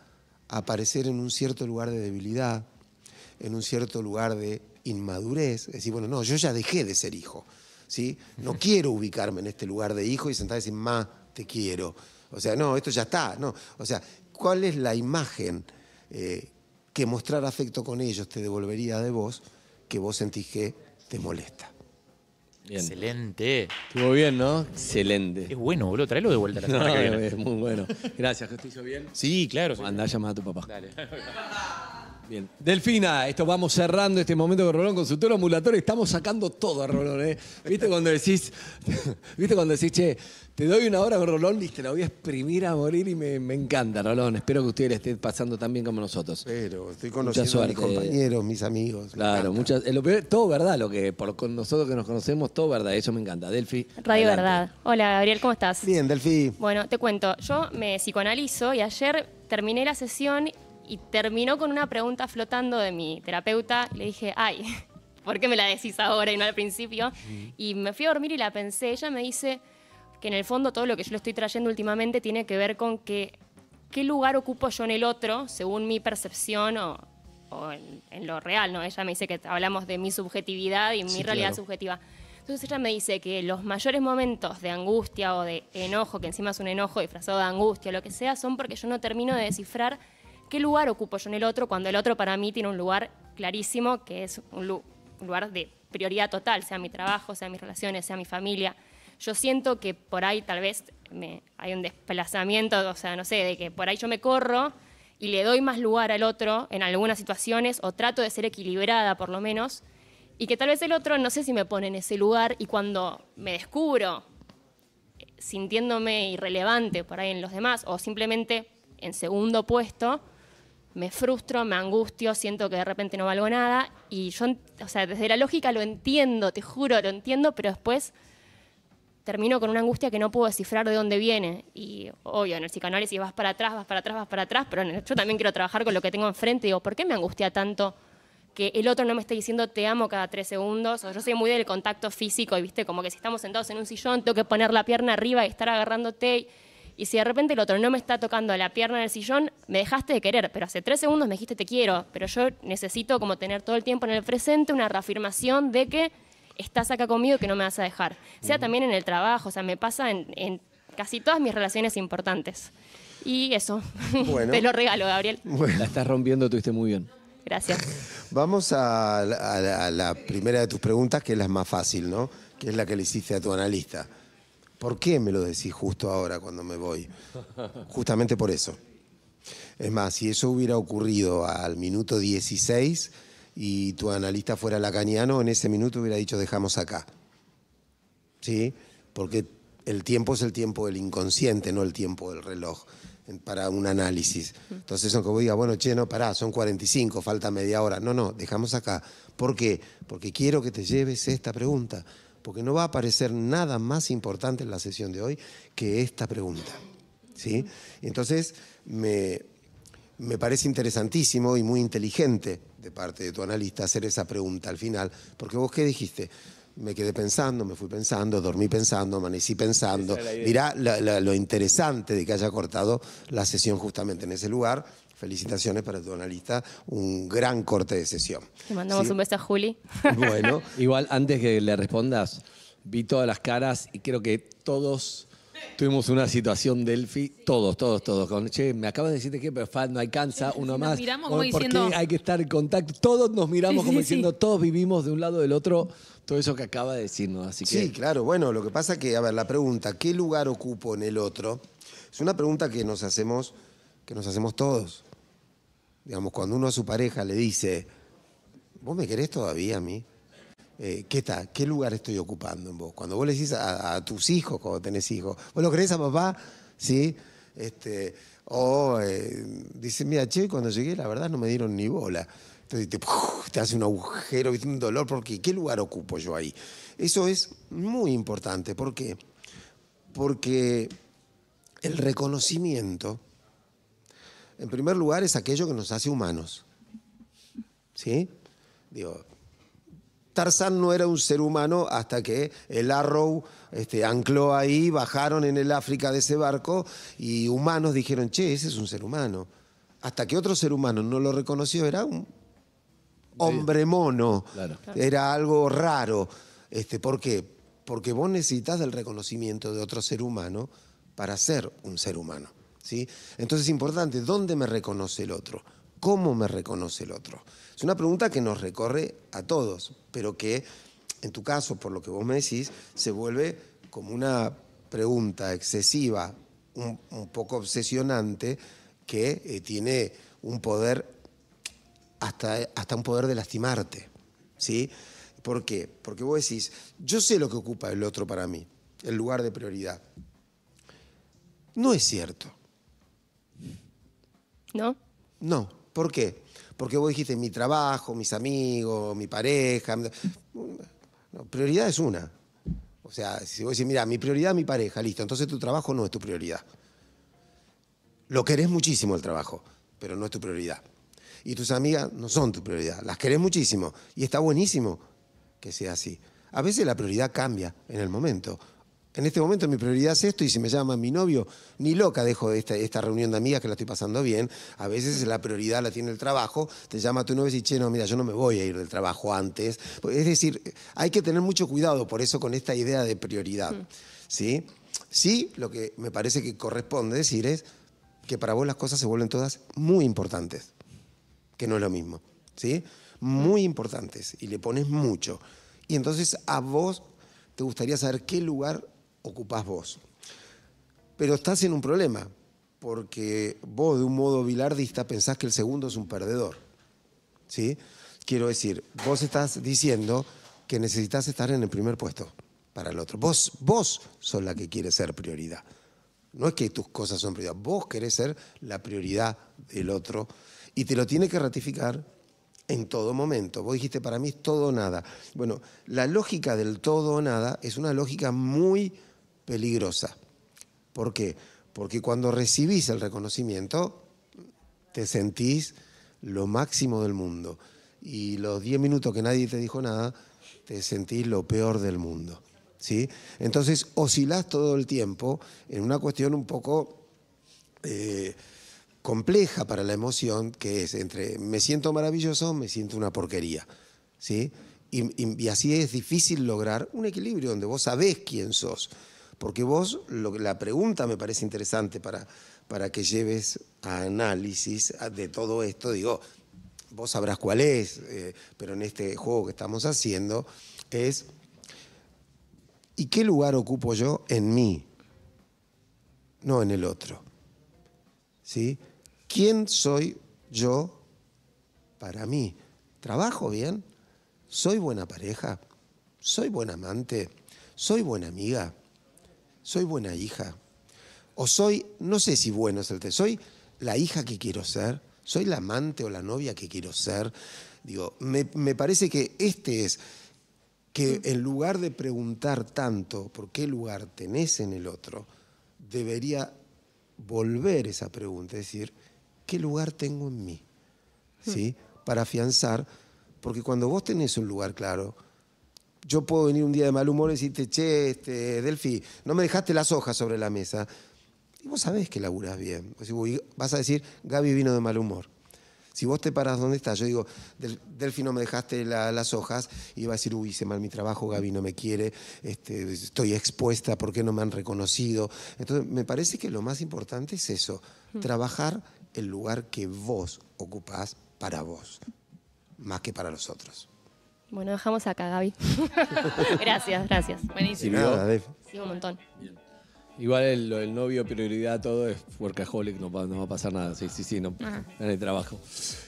aparecer en un cierto lugar de debilidad, en un cierto lugar de inmadurez, decir, bueno, no, yo ya dejé de ser hijo, ¿sí? No (laughs) quiero ubicarme en este lugar de hijo y sentar y decir, ma, te quiero. O sea, no, esto ya está, no. O sea, ¿cuál es la imagen eh, que mostrar afecto con ellos te devolvería de vos que vos sentís que te molesta? Excelente. Estuvo bien, ¿no? Excelente. Es bueno, boludo. Traelo de vuelta la semana (laughs) que viene. Es muy bueno. Gracias, ¿te hizo bien? Sí, claro. Anda, llamar a tu papá. Dale. (laughs) Bien. Delfina, esto vamos cerrando este momento con Rolón, consultor ambulatorio. Estamos sacando todo a Rolón, ¿eh? ¿Viste cuando decís, (laughs) ¿viste cuando decís, che, te doy una hora con Rolón, te la voy a exprimir a morir y me, encanta, Rolón. Espero que usted le esté pasando tan bien como nosotros. Pero estoy conociendo a mis compañeros, mis amigos. Claro, muchas, eh, todo verdad, lo que por con nosotros que nos conocemos, todo verdad, eso me encanta. Delfi. Radio Verdad. Hola, Gabriel, ¿cómo estás? Bien, Delfi. Bueno, te cuento, yo me psicoanalizo y ayer terminé la sesión y terminó con una pregunta flotando de mi terapeuta le dije, ay, (laughs) ¿por qué me la decís ahora y no al principio? Y me fui a dormir y la pensé, ella me dice que en el fondo todo lo que yo le estoy trayendo últimamente tiene que ver con qué lugar ocupo yo en el otro, según mi percepción o, en, lo real, ¿no? Ella me dice que hablamos de mi subjetividad y mi realidad subjetiva. Entonces ella me dice que los mayores momentos de angustia o de enojo, que encima es un enojo disfrazado de angustia, lo que sea, son porque yo no termino de descifrar ¿Qué lugar ocupo yo en el otro cuando el otro para mí tiene un lugar clarísimo que es un, un lugar de prioridad total, sea mi trabajo, sea mis relaciones, sea mi familia? Yo siento que por ahí tal vez me, hay un desplazamiento, o sea, no sé, de que por ahí yo me corro y le doy más lugar al otro en algunas situaciones o trato de ser equilibrada por lo menos y que tal vez el otro no sé si me pone en ese lugar y cuando me descubro eh, sintiéndome irrelevante por ahí en los demás o simplemente en segundo puesto, me frustro, me angustio, siento que de repente no valgo nada. Y yo, o sea, desde la lógica lo entiendo, te juro, lo entiendo, pero después termino con una angustia que no puedo descifrar de dónde viene. Y obvio, en el psicanálisis vas para atrás, vas para atrás, vas para atrás, pero yo también quiero trabajar con lo que tengo enfrente. Digo, ¿por qué me angustia tanto que el otro no me esté diciendo te amo cada tres segundos? O yo soy muy del contacto físico, y viste, como que si estamos sentados en un sillón, tengo que poner la pierna arriba y estar agarrándote. Y si de repente el otro no me está tocando la pierna en el sillón, me dejaste de querer, pero hace tres segundos me dijiste te quiero, pero yo necesito como tener todo el tiempo en el presente una reafirmación de que estás acá conmigo y que no me vas a dejar. Sea también en el trabajo, o sea, me pasa en, casi todas mis relaciones importantes. Y eso, (laughs) te lo regalo, Gabriel. La estás rompiendo, tuviste muy bien. Gracias. (laughs) Vamos a a la primera de tus preguntas, que es la más fácil, ¿no? Que es la que le hiciste a tu analista. ¿Por qué me lo decís justo ahora cuando me voy? (laughs) Justamente por eso. Es más, si eso hubiera ocurrido al minuto 16 y tu analista fuera lacaniano, en ese minuto hubiera dicho dejamos acá. ¿Sí? Porque el tiempo es el tiempo del inconsciente, no el tiempo del reloj para un análisis. Entonces, aunque vos digas, bueno, che, no, pará, son 45, falta media hora. No, no, dejamos acá. ¿Por qué? Porque quiero que te lleves esta pregunta porque no va a aparecer nada más importante en la sesión de hoy que esta pregunta. ¿sí? Entonces, me, parece interesantísimo y muy inteligente de parte de tu analista hacer esa pregunta al final, porque vos qué dijiste, me quedé pensando, me fui pensando, dormí pensando, amanecí pensando. Mirá lo interesante de que haya cortado la sesión justamente en ese lugar Felicitaciones para tu analista, un gran corte de sesión. Te mandamos un beso a Juli. (laughs) (laughs) Bueno, igual antes que le respondas, vi todas las caras y creo que todos tuvimos una situación Delphi, todos, todos, todos, me acabas de decirte que pero no alcanza, uno más. Nos miramos como diciendo... hay que estar en contacto, todos nos miramos como diciendo, todos vivimos de un lado del otro, todo eso que acaba de decirnos. Sí, claro, bueno, lo que pasa que, a ver, la pregunta, ¿qué lugar ocupo en el otro? Es una pregunta que nos hacemos, que nos hacemos todos. Digamos, cuando uno a su pareja le dice, ¿vos me querés todavía a mí? Eh, ¿qué, está, ¿Qué lugar estoy ocupando en vos? Cuando vos le decís a, tus hijos, cuando tenés hijos, ¿vos lo querés a papá? ¿Sí? Este, o eh, dice, mira, che, cuando llegué, la verdad no me dieron ni bola. Entonces te, hace un agujero, un dolor, porque ¿qué lugar ocupo yo ahí? Eso es muy importante. ¿Por qué? Porque el reconocimiento en primer lugar, es aquello que nos hace humanos. ¿Sí? Digo, Tarzán no era un ser humano hasta que el Arrow este, ancló ahí, bajaron en el África de ese barco y humanos dijeron, che, ese es un ser humano. Hasta que otro ser humano no lo reconoció, era un hombre mono, era algo raro. Este, ¿Por qué? Porque vos necesitas del reconocimiento de otro ser humano para ser un ser humano. Entonces es importante, ¿dónde me reconoce el otro? ¿Cómo me reconoce el otro? Es una pregunta que nos recorre a todos, pero que en tu caso, por lo que vos me decís, se vuelve como una pregunta excesiva, un, poco obsesionante, que eh, tiene un poder, hasta, hasta un poder de lastimarte. ¿Sí? ¿Por qué? Porque vos decís, yo sé lo que ocupa el otro para mí, el lugar de prioridad. No es cierto. ¿No? No. ¿Por qué? Porque vos dijiste mi trabajo, mis amigos, mi pareja. prioridad es una. O sea, si vos decís, mira, mi prioridad es mi pareja, listo, entonces tu trabajo no es tu prioridad. Lo querés muchísimo el trabajo, pero no es tu prioridad. Y tus amigas no son tu prioridad, las querés muchísimo. Y está buenísimo que sea así. A veces la prioridad cambia en el momento. En este momento mi prioridad es esto y si me llama mi novio, ni loca dejo de esta, reunión de amigas que la estoy pasando bien. A veces la prioridad la tiene el trabajo, te llama tu novio y dice, che, no, mira, yo no me voy a ir del trabajo antes. Pues, es decir, hay que tener mucho cuidado por eso con esta idea de prioridad. Mm. ¿sí? sí, lo que me parece que corresponde decir es que para vos las cosas se vuelven todas muy importantes, que no es lo mismo. ¿sí? Muy mm. importantes y le pones mucho. Y entonces a vos te gustaría saber qué lugar ocupás vos. Pero estás en un problema, porque vos de un modo bilardista pensás que el segundo es un perdedor. ¿Sí? Quiero decir, vos estás diciendo que necesitas estar en el primer puesto para el otro. Vos, vos sos la que quiere ser prioridad. No es que tus cosas son prioridad, vos querés ser la prioridad del otro y te lo tiene que ratificar en todo momento. Vos dijiste, para mí es todo o nada. Bueno, la lógica del todo o nada es una lógica muy peligrosa. ¿Por qué? Porque cuando recibís el reconocimiento, te sentís lo máximo del mundo. Y los 10 minutos que nadie te dijo nada, te sentís lo peor del mundo. ¿sí? Entonces oscilas todo el tiempo en una cuestión un poco eh, compleja para la emoción, que es entre me siento maravilloso, me siento una porquería. ¿sí? Y, y así es difícil lograr un equilibrio donde vos sabés quién sos porque vos, la pregunta me parece interesante para, para que lleves a análisis de todo esto. Digo, vos sabrás cuál es, eh, pero en este juego que estamos haciendo es, ¿y qué lugar ocupo yo en mí? No en el otro. ¿Sí? ¿Quién soy yo para mí? ¿Trabajo bien? ¿Soy buena pareja? ¿Soy buen amante? ¿Soy buena amiga? soy buena hija. O soy, no sé si bueno es el tema, soy la hija que quiero ser, soy la amante o la novia que quiero ser. Digo, me, parece que este es que mm. en lugar de preguntar tanto por qué lugar tenés en el otro, debería volver esa pregunta, es decir, ¿qué lugar tengo en mí? Mm. ¿Sí? Para afianzar, porque cuando vos tenés un lugar claro, yo puedo venir un día de mal humor y decirte, che, este, Delfi, no me dejaste las hojas sobre la mesa. Y vos sabés que laburás bien. Vas a decir, Gaby vino de mal humor. Si vos te paras donde estás, yo digo, Delphi no me dejaste las hojas, y va a decir, uy, hice mal mi trabajo, Gaby no me quiere, este, estoy expuesta, ¿por qué no me han reconocido? Entonces, me parece que lo más importante es eso, mm. trabajar el lugar que vos ocupás para vos, más que para los otros. Bueno, dejamos acá, Gaby. (laughs) gracias, gracias. Buenísimo. Sí, un montón. Bien. Igual el, el, novio, prioridad, todo es workaholic, no, va a pasar nada. Sí, sí, sí, no, en el trabajo.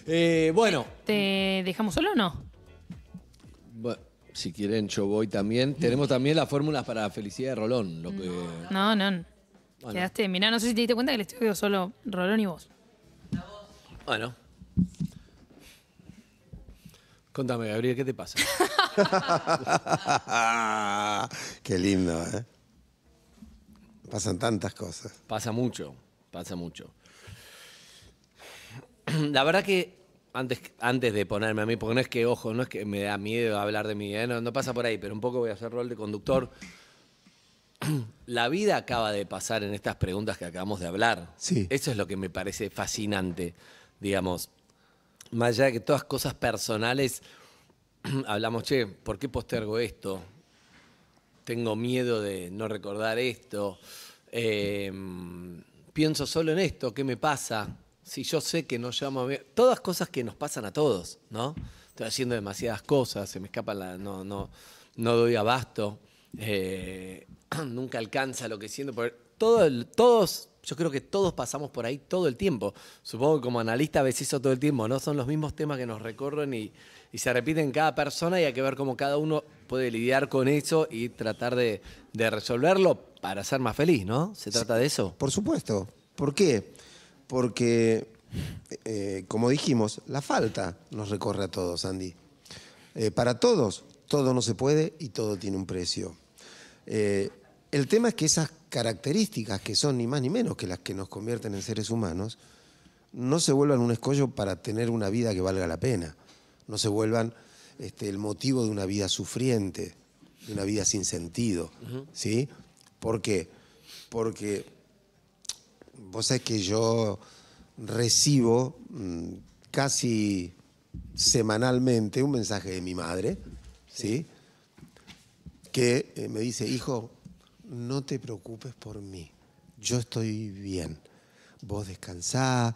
Eh, bueno. ¿Te dejamos solo o no? Bueno, si quieren, yo voy también. Tenemos también las fórmulas para felicidad de Rolón. Lo que... No, no. Quedaste, mirá, no sé si te diste cuenta que le estoy solo Rolón y vos. Bueno. Contame, Gabriel, ¿qué te pasa? (laughs) Qué lindo, ¿eh? Pasan tantas cosas. Pasa mucho, pasa mucho. La verdad que antes, antes de ponerme a mí, porque no es que, ojo, no es que me da miedo hablar de mi ¿eh? no, no, pasa por ahí, pero un poco voy a hacer rol de conductor. (clears throat) La vida acaba de pasar en estas preguntas que acabamos de hablar. Sí. Eso es lo que me parece fascinante, digamos más allá de que todas cosas personales, (clears throat) hablamos, che, ¿por qué postergo esto? Tengo miedo de no recordar esto. Em, pienso solo en esto, ¿qué me pasa? Si yo sé que no llamo a mí, Todas cosas que nos pasan a todos, ¿no? Estoy haciendo demasiadas cosas, se me escapa la. no, no, no doy abasto. Eh, (clears throat) nunca alcanza lo que siento. Todo, todos yo creo que todos pasamos por ahí todo el tiempo. Supongo que como analista ves eso todo el tiempo, ¿no? Son los mismos temas que nos recorren y, se repiten cada persona y hay que ver cómo cada uno puede lidiar con eso y tratar de, resolverlo para ser más feliz, ¿no? ¿Se trata de eso? Por supuesto. ¿Por qué? Porque, eh, como dijimos, la falta nos recorre a todos, Andy. Eh, para todos, todo no se puede y todo tiene un precio. Eh, el tema es que esas características que son ni más ni menos que las que nos convierten en seres humanos, no se vuelvan un escollo para tener una vida que valga la pena, no se vuelvan este, el motivo de una vida sufriente, de una vida sin sentido. ¿sí? ¿Por qué? Porque vos sabés que yo recibo mm, casi semanalmente un mensaje de mi madre, ¿sí? que eh, me dice, hijo, no te preocupes por mí, yo estoy bien. Vos descansá,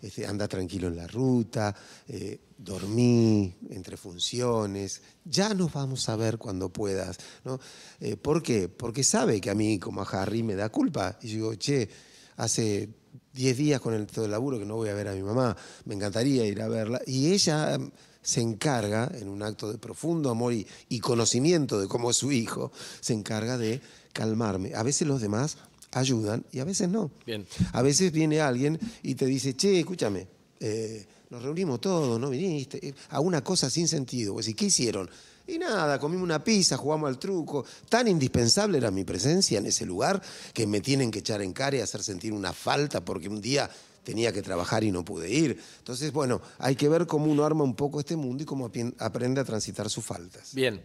este, anda tranquilo en la ruta, eh, dormí entre funciones, ya nos vamos a ver cuando puedas. ¿no? Eh, ¿Por qué? Porque sabe que a mí, como a Harry, me da culpa. Y yo digo, che, hace 10 días con el todo el laburo que no voy a ver a mi mamá, me encantaría ir a verla. Y ella mm, se encarga, en un acto de profundo amor y conocimiento de cómo es su hijo, se encarga de calmarme. A veces los demás ayudan y a veces no. Bien. A veces viene alguien y te dice, che, escúchame, eh, nos reunimos todos, ¿no viniste? Eh, a una cosa sin sentido. Pues, ¿y qué hicieron? Y nada, comimos una pizza, jugamos al truco. Tan indispensable era mi presencia en ese lugar que me tienen que echar en cara y hacer sentir una falta porque un día tenía que trabajar y no pude ir. Entonces, bueno, hay que ver cómo uno arma un poco este mundo y cómo aprende a transitar sus faltas. Bien,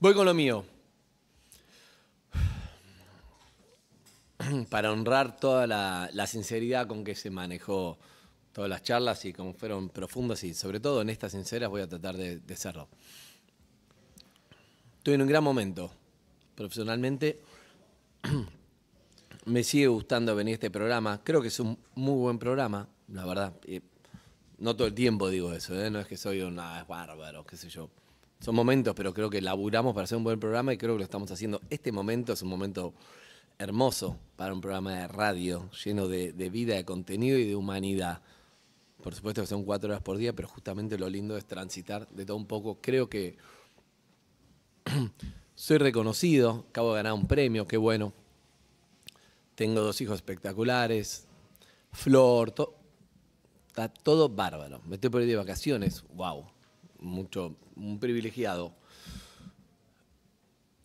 voy con lo mío. (clears throat) para honrar toda la, sinceridad con que se manejó todas las charlas y como fueron profundas y sobre todo en estas sinceras voy a tratar de, hacerlo. Estoy en un gran momento profesionalmente. (clears throat) Me sigue gustando venir a este programa. Creo que es un muy buen programa, la verdad. Eh, no todo el tiempo digo eso, ¿eh? no es que soy un ah, es bárbaro, qué sé yo. Son momentos, pero creo que laburamos para hacer un buen programa y creo que lo estamos haciendo. Este momento es un momento hermoso para un programa de radio, lleno de, vida, de contenido y de humanidad. Por supuesto que son cuatro horas por día, pero justamente lo lindo es transitar de todo un poco. Creo que (clears throat) soy reconocido, acabo de ganar un premio, qué bueno. Tengo dos hijos espectaculares, Flor, está todo bárbaro. Me estoy por ir de vacaciones, wow, mucho, un privilegiado.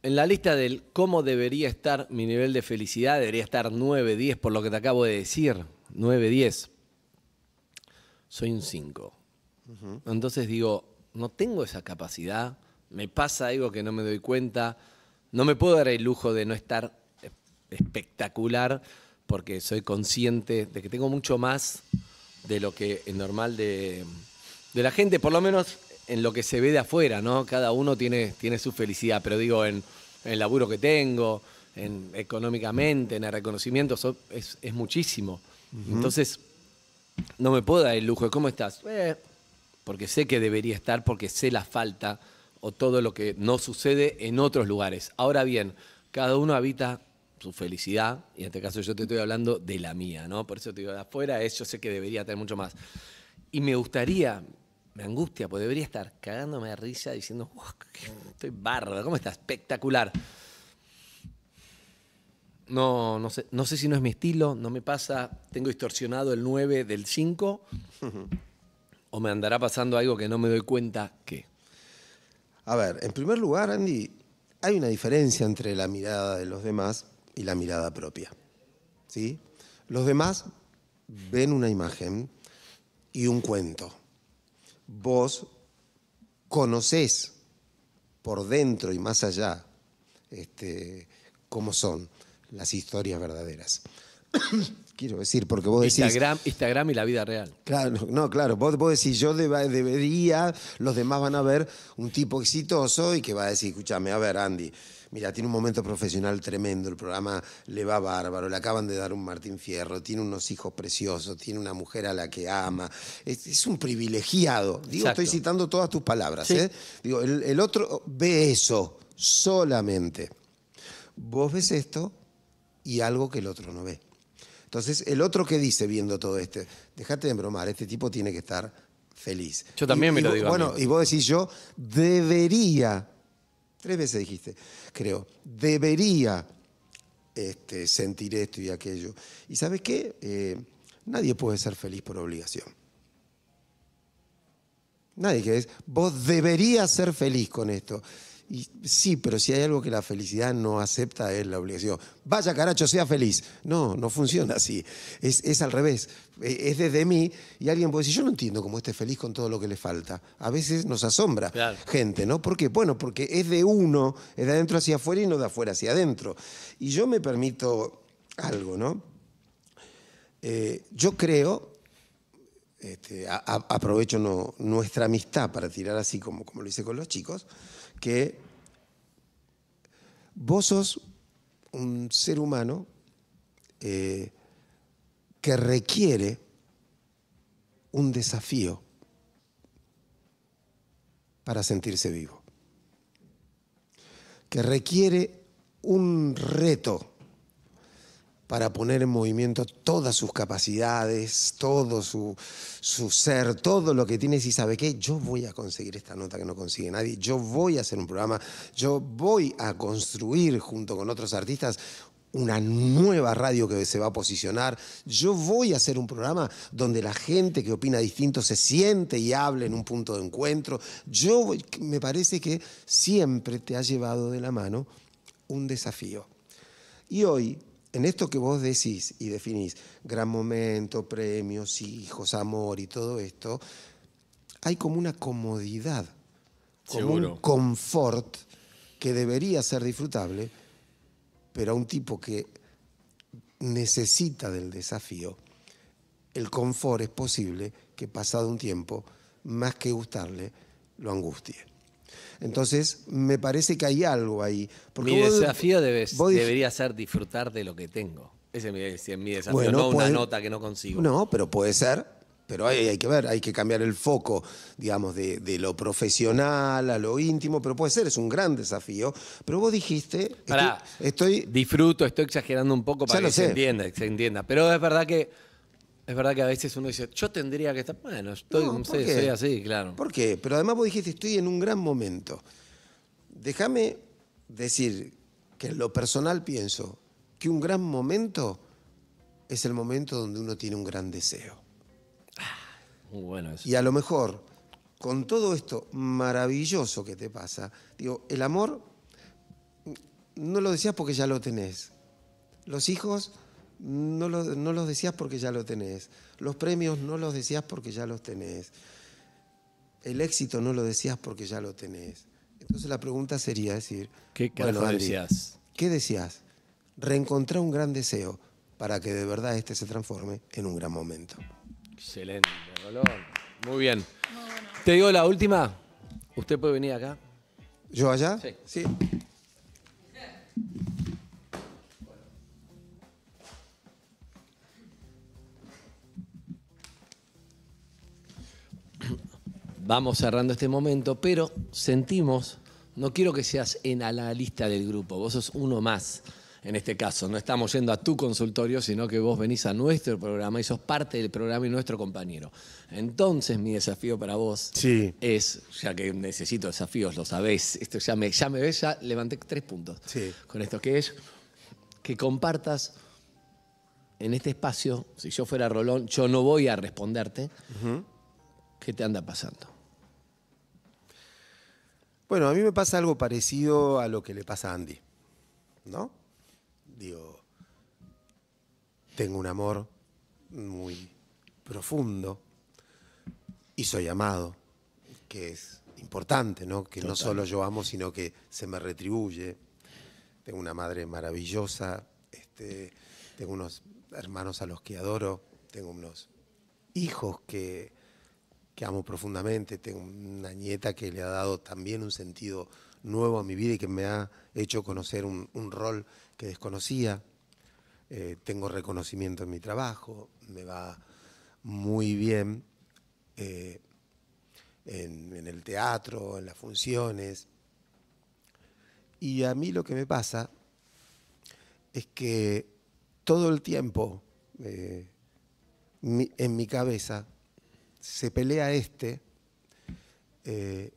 En la lista del cómo debería estar mi nivel de felicidad, debería estar 9, 10, por lo que te acabo de decir. 9, 10. Soy un 5. Entonces digo, no tengo esa capacidad, me pasa algo que no me doy cuenta, no me puedo dar el lujo de no estar e-, espectacular porque soy consciente de que tengo mucho más de lo que es normal de, de la gente, por lo menos en lo que se ve de afuera, ¿no? Cada uno tiene, tiene su felicidad, pero digo, en, en el laburo que tengo, económicamente, en el reconocimiento, es, muchísimo. Entonces, no me puedo dar el lujo de cómo estás. Eh, porque sé que debería estar, porque sé la falta o todo lo que no sucede en otros lugares. Ahora bien, cada uno habita su felicidad, y en este caso yo te estoy hablando de la mía, ¿no? Por eso te digo, afuera es, yo sé que debería tener mucho más. Y me gustaría, me angustia, porque debería estar cagándome de risa diciendo, estoy bárbaro, ¿cómo está? Espectacular. No, no sé, si no es mi estilo, no me pasa, tengo distorsionado el 9 del 5, o me andará pasando algo que no me doy cuenta que. A ver, en primer lugar, Andy, hay una diferencia entre la mirada de los demás y la mirada propia. ¿sí? Los demás ven una imagen y un cuento vos conocés por dentro y más allá este, cómo son las historias verdaderas. (coughs) Quiero decir, porque vos decís. Instagram, Instagram y la vida real. Claro, no, claro. Vos, decís, yo debería, los demás van a ver un tipo exitoso y que va a decir, escúchame, a ver, Andy, Mira, tiene un momento profesional tremendo, el programa le va bárbaro, le acaban de dar un Martín Fierro, tiene unos hijos preciosos, tiene una mujer a la que ama, es, un privilegiado. Digo, estoy citando todas tus palabras. ¿eh? Digo, el, otro ve eso solamente. Vos ves esto y algo que el otro no ve. Entonces, el otro que dice viendo todo esto? dejate de bromar, este tipo tiene que estar feliz. Yo también me lo digo. Bueno, y vos decís yo, debería Tres veces dijiste, creo, debería este, sentir esto y aquello. ¿Y sabes qué? Eh, nadie puede ser feliz por obligación. Nadie quiere es, vos deberías ser feliz con esto sí, pero si hay algo que la felicidad no acepta es la obligación. Vaya caracho, sea feliz. No, no funciona así. Es, al revés. E, es desde mí y alguien puede decir, yo no entiendo cómo esté feliz con todo lo que le falta. A veces nos asombra gente, ¿no? ¿Por qué? Bueno, porque es de uno, es de adentro hacia afuera y no de afuera hacia adentro. Y yo me permito algo, ¿no? Eh, yo creo este, aprovecho nuestra amistad para tirar así como, como lo hice con los chicos, que vos sos un ser humano eh, que requiere un desafío para sentirse vivo, que requiere un reto para poner en movimiento todas sus capacidades, todo su, ser, todo lo que tiene y sabe qué, yo voy a conseguir esta nota que no consigue nadie, yo voy a hacer un programa, yo voy a construir junto con otros artistas una nueva radio que se va a posicionar. Yo voy a hacer un programa donde la gente que opina distinto se siente y hable en un punto de encuentro. Yo me parece que siempre te ha llevado de la mano un desafío. Y hoy en esto que vos decís y definís, gran momento, premios, hijos, amor y todo esto, hay como una comodidad, como un confort que debería ser disfrutable, pero a un tipo que necesita del desafío, el confort es posible que pasado un tiempo, más que gustarle, lo angustie. Entonces, me parece que hay algo ahí. Porque mi desafío debería ser disfrutar de lo que tengo. Ese es mi, desafío, no una nota que no consigo. No, pero puede ser. Pero hay, hay que ver, hay que cambiar el foco, digamos, de, lo profesional a lo íntimo, pero puede ser, es un gran desafío. Pero vos dijiste. estoy, Disfruto, estoy exagerando un poco para que se entienda. Pero es verdad que es verdad que a veces uno dice, yo tendría que estar. Bueno, estoy un así, claro. ¿Por qué? Pero además vos dijiste, estoy en un gran momento. Déjame decir que en lo personal pienso que un gran momento es el momento donde uno tiene un gran deseo. Ah, muy bueno eso. Y a lo mejor, con todo esto maravilloso que te pasa, digo, el amor no lo deseas porque ya lo tenés. Los hijos no, los decías porque ya lo tenés. Los premios no los decías porque ya los tenés. El éxito no lo decías porque ya lo tenés. Entonces la pregunta sería decir, ¿qué decías? ¿Qué decías? Reencontrar un gran deseo para que de verdad este se transforme en un gran momento. Excelente, Muy bien. Te digo la última. ¿Usted puede venir acá? ¿Yo allá? sí. vamos cerrando este momento, pero sentimos, no quiero que seas en a la lista del grupo, vos sos uno más en este caso. No estamos yendo a tu consultorio, sino que vos venís a nuestro programa y sos parte del programa y nuestro compañero. Entonces, mi desafío para vos es, ya que necesito desafíos, lo sabés, esto ya me, me ves, ya levanté tres puntos con esto, que es que compartas en este espacio, si yo fuera Rolón, yo no voy a responderte, ¿qué te anda pasando? Bueno, a mí me pasa algo parecido a lo que le pasa a Andy, ¿no? Digo, tengo un amor muy profundo y soy amado, que es importante, ¿no? Que no solo yo amo, sino que se me retribuye. Tengo una madre maravillosa, este, tengo unos hermanos a los que adoro, tengo unos hijos que que amo profundamente, tengo una nieta que le ha dado también un sentido nuevo a mi vida y que me ha hecho conocer un, rol que desconocía. Eh, tengo reconocimiento en mi trabajo, me va muy bien eh, en, el teatro, en las funciones. Y a mí lo que me pasa es que todo el tiempo eh, en mi cabeza se pelea este eh,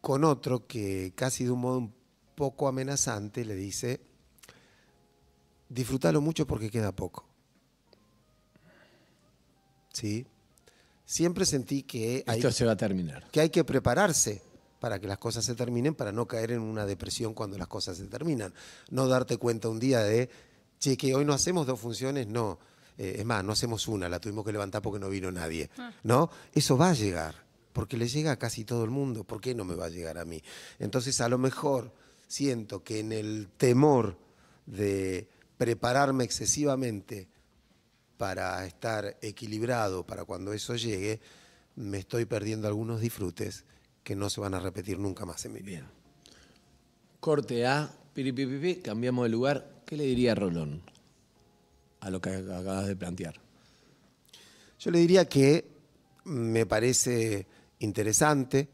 con otro que casi de un modo un poco amenazante le dice, disfrútalo mucho porque queda poco. ¿Sí? Siempre sentí que... Hay, se va a terminar. Que hay que prepararse para que las cosas se terminen, para no caer en una depresión cuando las cosas se terminan. No darte cuenta un día de, che, que hoy no hacemos dos funciones, no. Eh, es más, no hacemos una, la tuvimos que levantar porque no vino nadie, ah. ¿no? Eso va a llegar, porque le llega a casi todo el mundo, ¿por qué no me va a llegar a mí? Entonces, a lo mejor siento que en el temor de prepararme excesivamente para estar equilibrado para cuando eso llegue, me estoy perdiendo algunos disfrutes que no se van a repetir nunca más en mi vida. Corte A, piripipipi, cambiamos de lugar. ¿Qué le diría a Rolón? a lo que acabas de plantear. Yo le diría que me parece interesante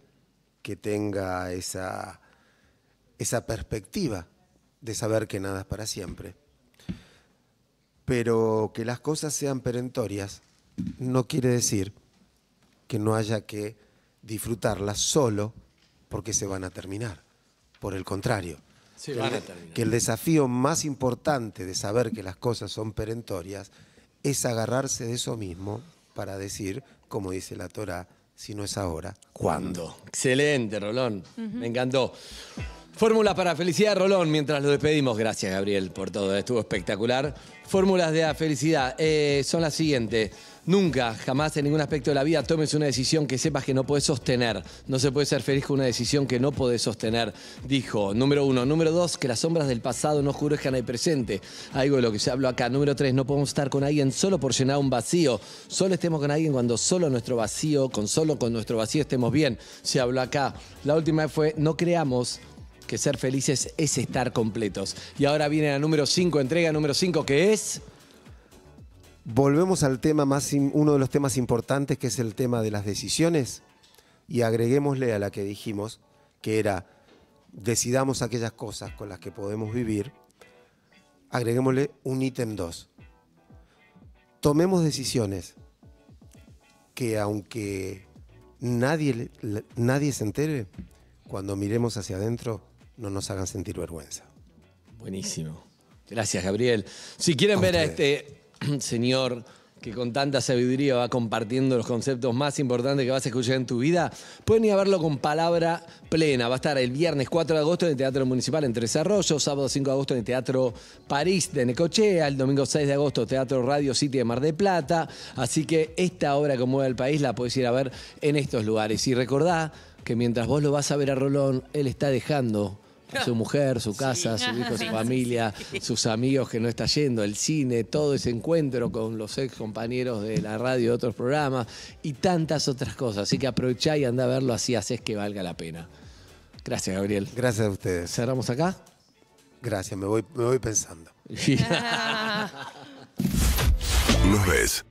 que tenga esa, esa perspectiva de saber que nada es para siempre. Pero que las cosas sean perentorias no quiere decir que no haya que disfrutarlas solo porque se van a terminar. Por el contrario, que, el desafío más importante de saber que las cosas son perentorias es agarrarse de eso mismo para decir, como dice la Torah, si no es ahora, ¿cuándo? Excelente, Rolón. Me encantó. Fórmula para felicidad, Rolón, mientras lo despedimos. Gracias, Gabriel, por todo. Estuvo espectacular. Fórmulas de felicidad eh, son las siguientes. Nunca, jamás en ningún aspecto de la vida tomes una decisión que sepas que no puedes sostener. No se puede ser feliz con una decisión que no puedes sostener, dijo. Número uno. Número dos, que las sombras del pasado no jurezcan al presente. Algo de lo que se habló acá. Número tres, no podemos estar con alguien solo por llenar un vacío. Solo estemos con alguien cuando solo nuestro vacío, con solo con nuestro vacío estemos bien. Se habló acá. La última fue, no creamos que ser felices es estar completos. Y ahora viene la número cinco, entrega número cinco, que es volvemos al tema más, uno de los temas importantes que es el tema de las decisiones y agreguémosle a la que dijimos, que era decidamos aquellas cosas con las que podemos vivir, agreguémosle un ítem 2. Tomemos decisiones que aunque nadie, nadie se entere, cuando miremos hacia adentro no nos hagan sentir vergüenza. Buenísimo. Gracias, Gabriel. Si quieren ver a este (clears throat) señor que con tanta sabiduría va compartiendo los conceptos más importantes que vas a escuchar en tu vida, pueden ir a verlo con palabra plena. Va a estar el viernes 4 de agosto en el Teatro Municipal en Tres Arroyos, sábado 5 de agosto en el Teatro París de Necochea, el domingo 6 de agosto Teatro Radio City de Mar de Plata. Así que esta obra que mueve al país la podés ir a ver en estos lugares. Y recordá que mientras vos lo vas a ver a Rolón, él está dejando (laughs) su mujer, su casa, su hijo, su (laughs) familia, sus amigos que no está yendo, el cine, todo ese encuentro con los ex compañeros de la radio otros programas y tantas otras cosas. Así que aprovechá y anda a verlo, así haces que valga la pena. Gracias, Gabriel. Gracias a ustedes. ¿Cerramos acá? Gracias, me voy, me voy pensando. (laughs) Nos ves.